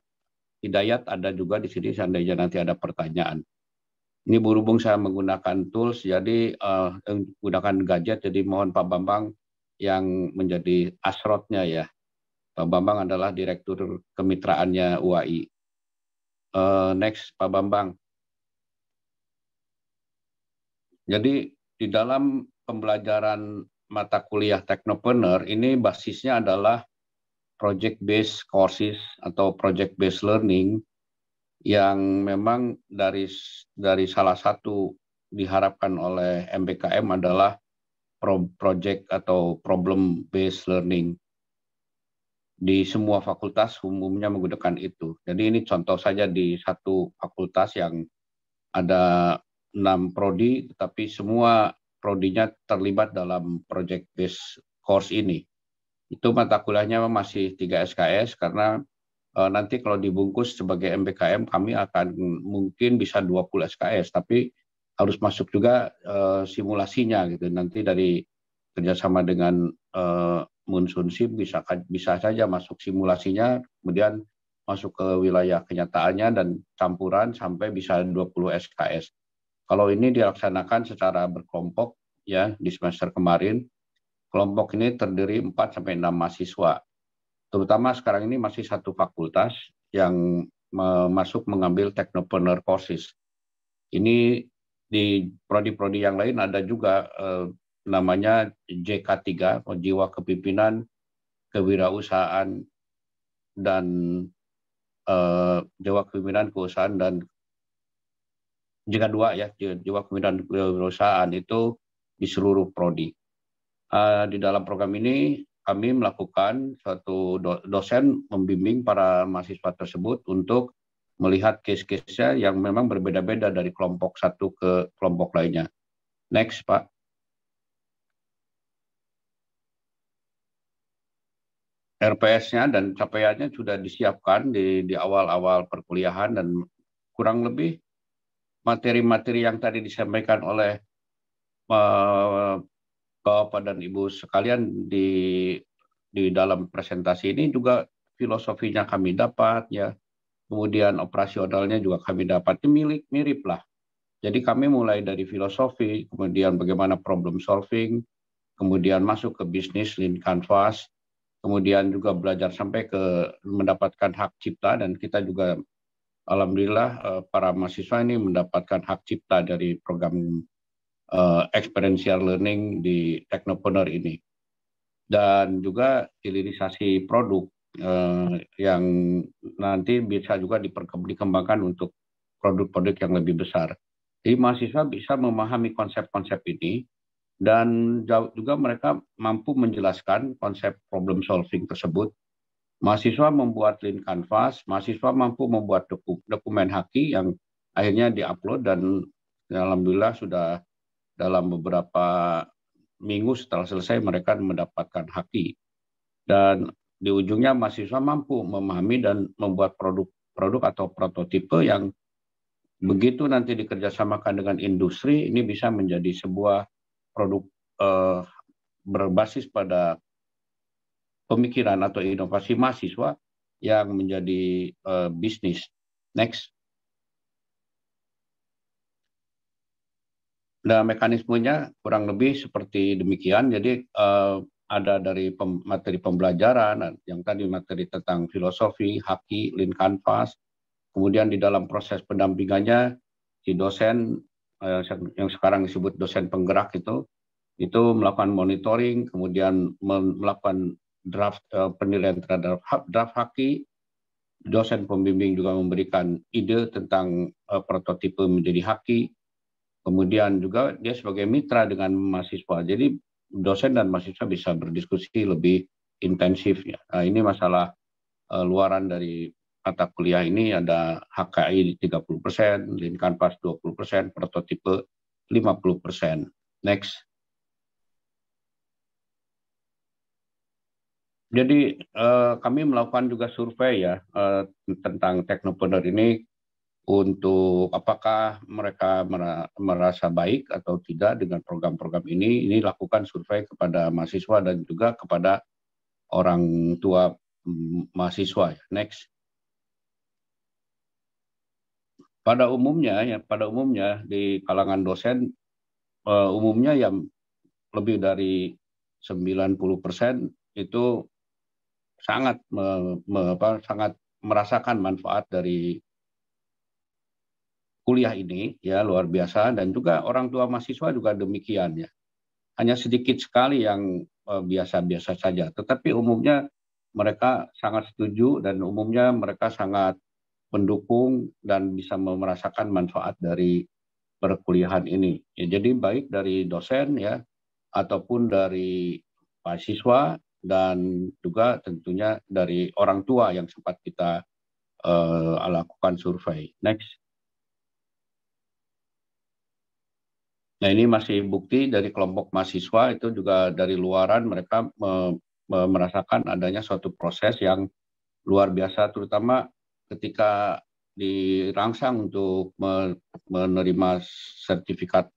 Hidayat ada juga di sini seandainya nanti ada pertanyaan. Ini berhubung saya menggunakan tools, jadi uh, menggunakan gadget, jadi mohon Pak Bambang yang menjadi asrotnya ya. Pak Bambang adalah direktur kemitraannya UAI. Uh, eh, next, Pak Bambang. Jadi di dalam pembelajaran mata kuliah teknopreneur ini basisnya adalah project based courses atau project based learning yang memang dari dari salah satu diharapkan oleh MBKM adalah pro project atau problem based learning di semua fakultas umumnya menggunakan itu. Jadi ini contoh saja di satu fakultas yang ada enam prodi, tetapi semua prodinya terlibat dalam project based course ini. Itu mata kuliahnya masih 3 SKS karena Eh, nanti kalau dibungkus sebagai MBKM kami akan mungkin bisa 20 SKS tapi harus masuk juga uh, simulasinya gitu nanti dari kerjasama dengan uh, Sim bisa bisa saja masuk simulasinya kemudian masuk ke wilayah kenyataannya dan campuran sampai bisa 20 SKS kalau ini dilaksanakan secara berkelompok ya di semester kemarin kelompok ini terdiri 4 sampai 6 mahasiswa terutama sekarang ini masih satu fakultas yang masuk mengambil teknopreneur courses. Ini di prodi-prodi yang lain ada juga eh, namanya JK3, jiwa kepimpinan, kewirausahaan dan eh, jiwa kepimpinan keusahaan dan jika dua ya jiwa kepimpinan kewirausahaan itu di seluruh prodi. Eh, di dalam program ini kami melakukan suatu dosen membimbing para mahasiswa tersebut untuk melihat case-case-nya yang memang berbeda-beda dari kelompok satu ke kelompok lainnya. Next, Pak. RPS-nya dan capaiannya sudah disiapkan di, di awal-awal perkuliahan dan kurang lebih materi-materi yang tadi disampaikan oleh uh, Bapak dan Ibu sekalian di di dalam presentasi ini juga filosofinya kami dapat ya. Kemudian operasionalnya juga kami dapat milik mirip lah. Jadi kami mulai dari filosofi, kemudian bagaimana problem solving, kemudian masuk ke bisnis lean canvas, kemudian juga belajar sampai ke mendapatkan hak cipta dan kita juga alhamdulillah eh, para mahasiswa ini mendapatkan hak cipta dari program uh, experiential learning di teknopreneur ini dan juga hilirisasi produk uh, yang nanti bisa juga dikembangkan untuk produk-produk yang lebih besar. Jadi mahasiswa bisa memahami konsep-konsep ini dan juga mereka mampu menjelaskan konsep problem solving tersebut. Mahasiswa membuat link canvas, mahasiswa mampu membuat dokumen haki yang akhirnya diupload dan alhamdulillah sudah dalam beberapa minggu setelah selesai mereka mendapatkan haki dan di ujungnya mahasiswa mampu memahami dan membuat produk-produk atau prototipe yang begitu nanti dikerjasamakan dengan industri ini bisa menjadi sebuah produk eh, berbasis pada pemikiran atau inovasi mahasiswa yang menjadi eh, bisnis. Next. Nah, mekanismenya kurang lebih seperti demikian. Jadi eh, ada dari pem, materi pembelajaran, yang tadi materi tentang filosofi, haki, lin kanvas. Kemudian di dalam proses pendampingannya, si dosen eh, yang sekarang disebut dosen penggerak itu, itu melakukan monitoring, kemudian melakukan draft eh, penilaian terhadap draft haki. Dosen pembimbing juga memberikan ide tentang uh, prototipe menjadi haki Kemudian juga dia sebagai mitra dengan mahasiswa. Jadi dosen dan mahasiswa bisa berdiskusi lebih intensif. Ya. Nah, ini masalah uh, luaran dari mata kuliah ini ada HKI 30 persen, dua 20 persen, prototipe 50 persen. Next. Jadi eh, kami melakukan juga survei ya eh, tentang teknopreneur ini untuk apakah mereka merasa baik atau tidak dengan program-program ini. Ini lakukan survei kepada mahasiswa dan juga kepada orang tua mm, mahasiswa. Next. Pada umumnya ya, pada umumnya di kalangan dosen uh, umumnya yang lebih dari 90% itu sangat me, me, apa, sangat merasakan manfaat dari kuliah ini ya luar biasa dan juga orang tua mahasiswa juga demikian ya. Hanya sedikit sekali yang eh, biasa-biasa uh, saja, tetapi umumnya mereka sangat setuju dan umumnya mereka sangat mendukung dan bisa merasakan manfaat dari perkuliahan ini. Ya, jadi baik dari dosen ya ataupun dari mahasiswa dan juga tentunya dari orang tua yang sempat kita uh, lakukan survei. Next. Nah ini masih bukti dari kelompok mahasiswa itu juga dari luaran mereka me, me, merasakan adanya suatu proses yang luar biasa terutama ketika dirangsang untuk me, menerima sertifikat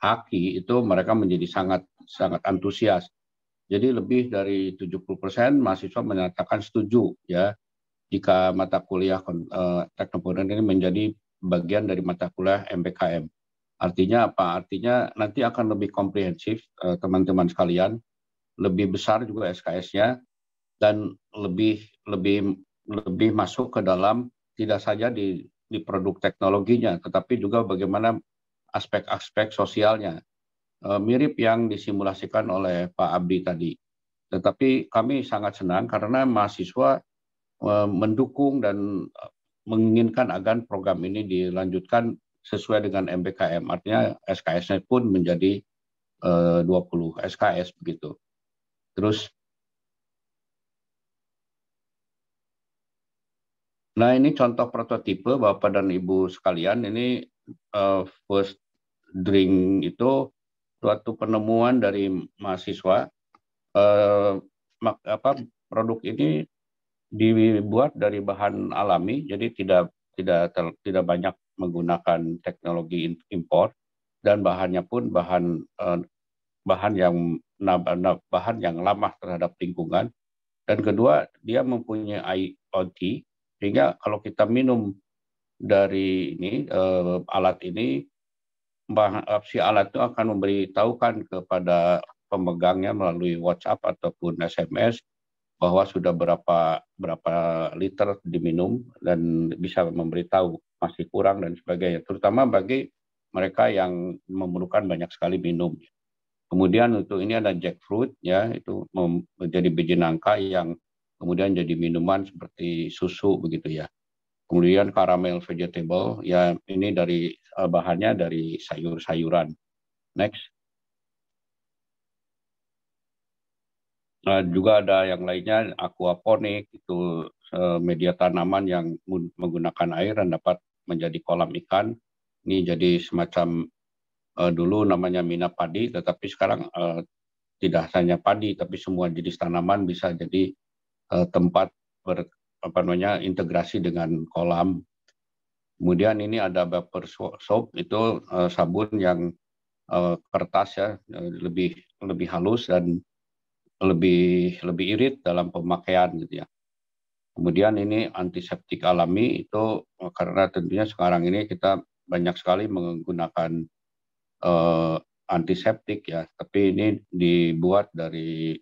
haki itu mereka menjadi sangat sangat antusias. Jadi lebih dari 70% mahasiswa menyatakan setuju ya jika mata kuliah eh, teknopoder ini menjadi bagian dari mata kuliah MPKM. Artinya apa? Artinya nanti akan lebih komprehensif eh, teman-teman sekalian, lebih besar juga SKS-nya dan lebih lebih lebih masuk ke dalam tidak saja di di produk teknologinya, tetapi juga bagaimana aspek-aspek sosialnya. Eh, mirip yang disimulasikan oleh Pak Abdi tadi. Tetapi kami sangat senang karena mahasiswa eh, mendukung dan menginginkan agar program ini dilanjutkan sesuai dengan MBKM. Artinya SKS-nya pun menjadi 20 eh, SKS begitu. Terus Nah, ini contoh prototipe Bapak dan Ibu sekalian. Ini uh, first drink itu suatu penemuan dari mahasiswa. Uh, apa produk ini dibuat dari bahan alami, jadi tidak tidak ter, tidak banyak menggunakan teknologi impor dan bahannya pun bahan eh, bahan yang bahan yang lamah terhadap lingkungan dan kedua dia mempunyai IoT sehingga kalau kita minum dari ini eh, alat ini eh, si alat itu akan memberitahukan kepada pemegangnya melalui WhatsApp ataupun SMS bahwa sudah berapa berapa liter diminum dan bisa memberitahu masih kurang dan sebagainya, terutama bagi mereka yang memerlukan banyak sekali minum. Kemudian untuk ini ada jackfruit ya itu menjadi biji nangka yang kemudian jadi minuman seperti susu begitu ya. Kemudian karamel vegetable ya ini dari eh, bahannya dari sayur-sayuran. Next. Nah, juga ada yang lainnya aquaponik itu eh, media tanaman yang menggunakan air dan dapat menjadi kolam ikan. Ini jadi semacam uh, dulu namanya mina padi, tetapi sekarang uh, tidak hanya padi, tapi semua jenis tanaman bisa jadi uh, tempat ber, apa namanya integrasi dengan kolam. Kemudian ini ada vapor soap itu uh, sabun yang uh, kertas ya lebih lebih halus dan lebih lebih irit dalam pemakaian gitu ya. Kemudian ini antiseptik alami itu eh, karena tentunya sekarang ini kita banyak sekali menggunakan uh, antiseptik ya, tapi ini dibuat dari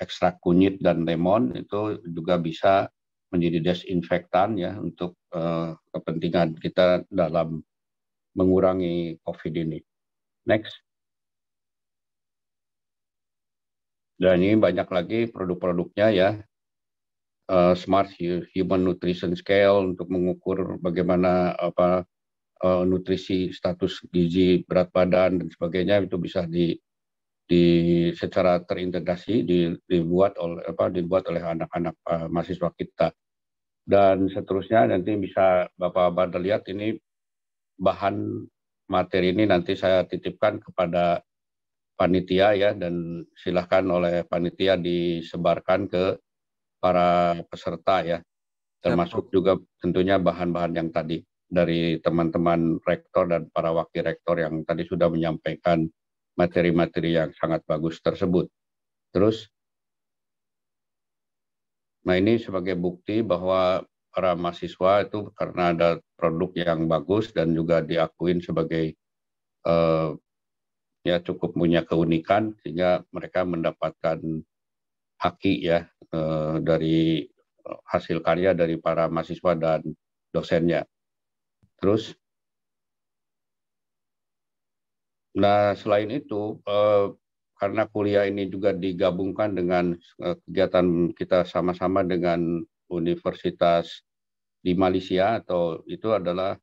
ekstrak kunyit dan lemon itu juga bisa menjadi desinfektan ya untuk uh, kepentingan kita dalam mengurangi COVID ini. Next. Dan ini banyak lagi produk-produknya ya uh, smart human nutrition scale untuk mengukur bagaimana apa uh, nutrisi status gizi berat badan dan sebagainya itu bisa di di secara terintegrasi di, dibuat oleh apa dibuat oleh anak-anak uh, mahasiswa kita dan seterusnya nanti bisa Bapak bapak lihat ini bahan materi ini nanti saya titipkan kepada panitia ya dan silahkan oleh panitia disebarkan ke para peserta ya, termasuk juga tentunya bahan-bahan yang tadi dari teman-teman rektor dan para wakil rektor yang tadi sudah menyampaikan materi-materi yang sangat bagus tersebut. Terus, nah ini sebagai bukti bahwa para mahasiswa itu karena ada produk yang bagus dan juga diakuin sebagai eh, ya cukup punya keunikan sehingga mereka mendapatkan haki ya Eh, dari eh, hasil karya dari para mahasiswa dan dosennya. Terus, nah selain itu eh, karena kuliah ini juga digabungkan dengan kegiatan kita sama-sama dengan universitas di Malaysia atau itu adalah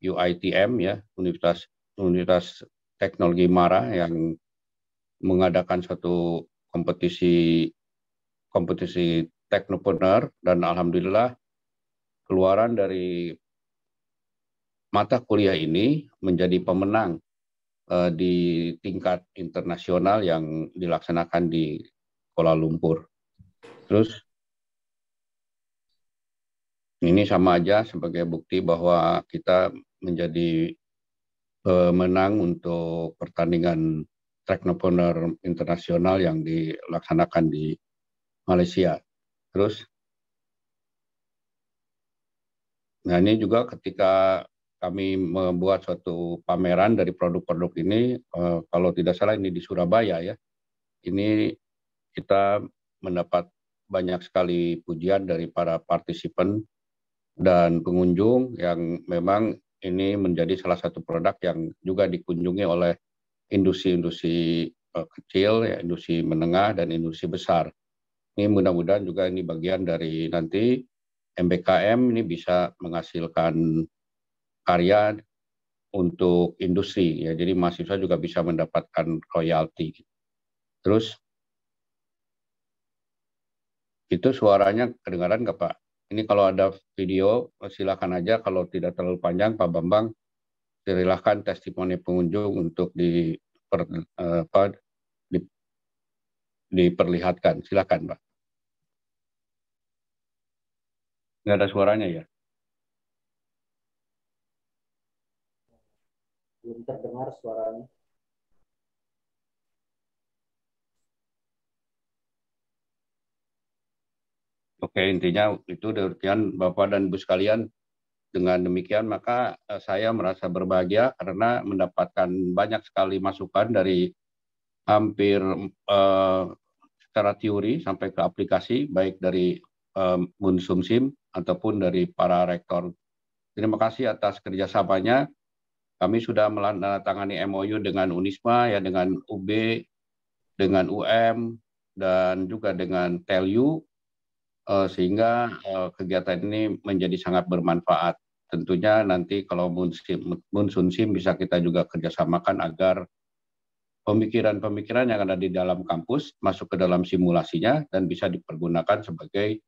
UITM ya Universitas Universitas Teknologi Mara yang mengadakan suatu kompetisi kompetisi teknopreneur dan alhamdulillah keluaran dari mata kuliah ini menjadi pemenang uh, di tingkat internasional yang dilaksanakan di Kuala Lumpur. Terus ini sama aja sebagai bukti bahwa kita menjadi pemenang eh, untuk pertandingan teknoponer internasional yang dilaksanakan di Malaysia. Terus, nah ini juga ketika kami membuat suatu pameran dari produk-produk ini, eh, kalau tidak salah ini di Surabaya ya, ini kita mendapat banyak sekali pujian dari para partisipan dan pengunjung yang memang ini menjadi salah satu produk yang juga dikunjungi oleh industri-industri eh, kecil, ya, industri menengah, dan industri besar. Ini mudah-mudahan juga ini bagian dari nanti MBKM ini bisa menghasilkan karya untuk industri ya. Jadi mahasiswa juga bisa mendapatkan royalti. Terus itu suaranya kedengaran nggak Pak? Ini kalau ada video silakan aja kalau tidak terlalu panjang Pak Bambang Silakan testimoni pengunjung untuk di diper, eh, diperlihatkan. Silakan Pak. Nggak ada suaranya ya? Belum terdengar suaranya. Oke, intinya itu demikian Bapak dan Ibu sekalian. Dengan demikian maka eh, saya merasa berbahagia karena mendapatkan banyak sekali masukan dari hampir eh, secara teori sampai ke aplikasi baik dari eh, SIM, ataupun dari para rektor. Terima kasih atas kerjasamanya. Kami sudah menandatangani MOU dengan Unisma, ya dengan UB, dengan UM, dan juga dengan TELU, eh, sehingga eh, kegiatan ini menjadi sangat bermanfaat. Tentunya nanti kalau SIM bisa kita juga kerjasamakan agar pemikiran-pemikiran yang ada di dalam kampus masuk ke dalam simulasinya dan bisa dipergunakan sebagai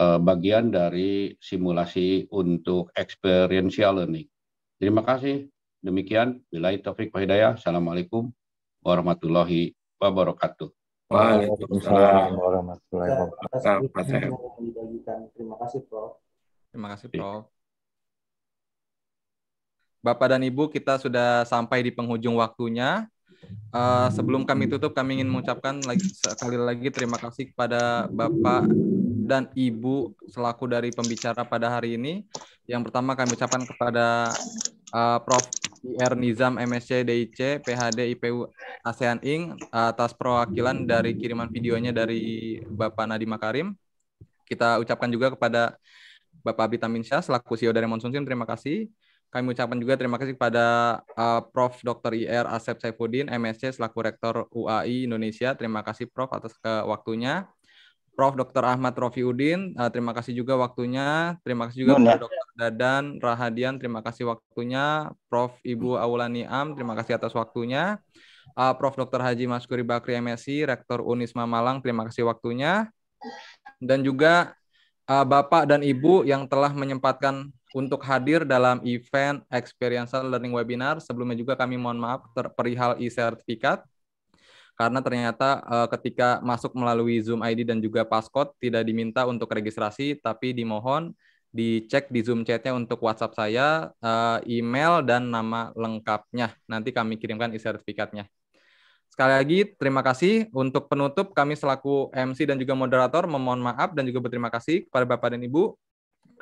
uh, bagian dari simulasi untuk experiential learning. Terima kasih. Demikian, bila Taufik Hidayah. Assalamualaikum warahmatullahi wabarakatuh. Waalaikumsalam warahmatullahi wabarakatuh. Terima kasih, Prof. Terima kasih, iya. Prof. Bapak dan Ibu, kita sudah sampai di penghujung waktunya. Uh, sebelum kami tutup, kami ingin mengucapkan lagi, sekali lagi terima kasih kepada Bapak dan Ibu selaku dari pembicara pada hari ini. Yang pertama kami ucapkan kepada uh, Prof. IR Nizam MSc DIC PHD IPU ASEAN Ing atas perwakilan dari kiriman videonya dari Bapak Nadiem Makarim. Kita ucapkan juga kepada Bapak Vitamin Syah selaku CEO dari Monsunsim, terima kasih. Kami ucapkan juga terima kasih kepada uh, Prof. Dr. IR Asep Saifuddin, MSc selaku Rektor UAI Indonesia. Terima kasih Prof atas ke uh, waktunya. Prof. Dr. Ahmad Rofiuddin, uh, terima kasih juga waktunya. Terima kasih juga Prof. Ya. Dr. Dadan Rahadian, terima kasih waktunya. Prof. Ibu hmm. Aulani Am, terima kasih atas waktunya. Uh, Prof. Dr. Haji Maskuri Bakri MSi, Rektor Unisma Malang, terima kasih waktunya. Dan juga uh, Bapak dan Ibu yang telah menyempatkan untuk hadir dalam event Experiential Learning Webinar. Sebelumnya juga kami mohon maaf perihal e-sertifikat karena ternyata uh, ketika masuk melalui Zoom ID dan juga passcode tidak diminta untuk registrasi tapi dimohon dicek di Zoom chatnya untuk WhatsApp saya, uh, email dan nama lengkapnya. Nanti kami kirimkan e-sertifikatnya. Sekali lagi terima kasih untuk penutup kami selaku MC dan juga moderator memohon maaf dan juga berterima kasih kepada Bapak dan Ibu.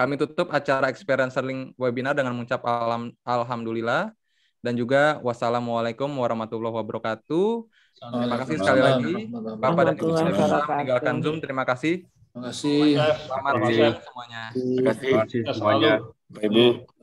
Kami tutup acara Experience link webinar dengan mengucap alham, alhamdulillah dan juga wassalamualaikum warahmatullahi wabarakatuh. Terima kasih sekali lagi Bapak dan Ibu sudah meninggalkan Zoom. Terima kasih. Terima kasih. Selamat malam semuanya. Terima kasih semuanya. Ibu.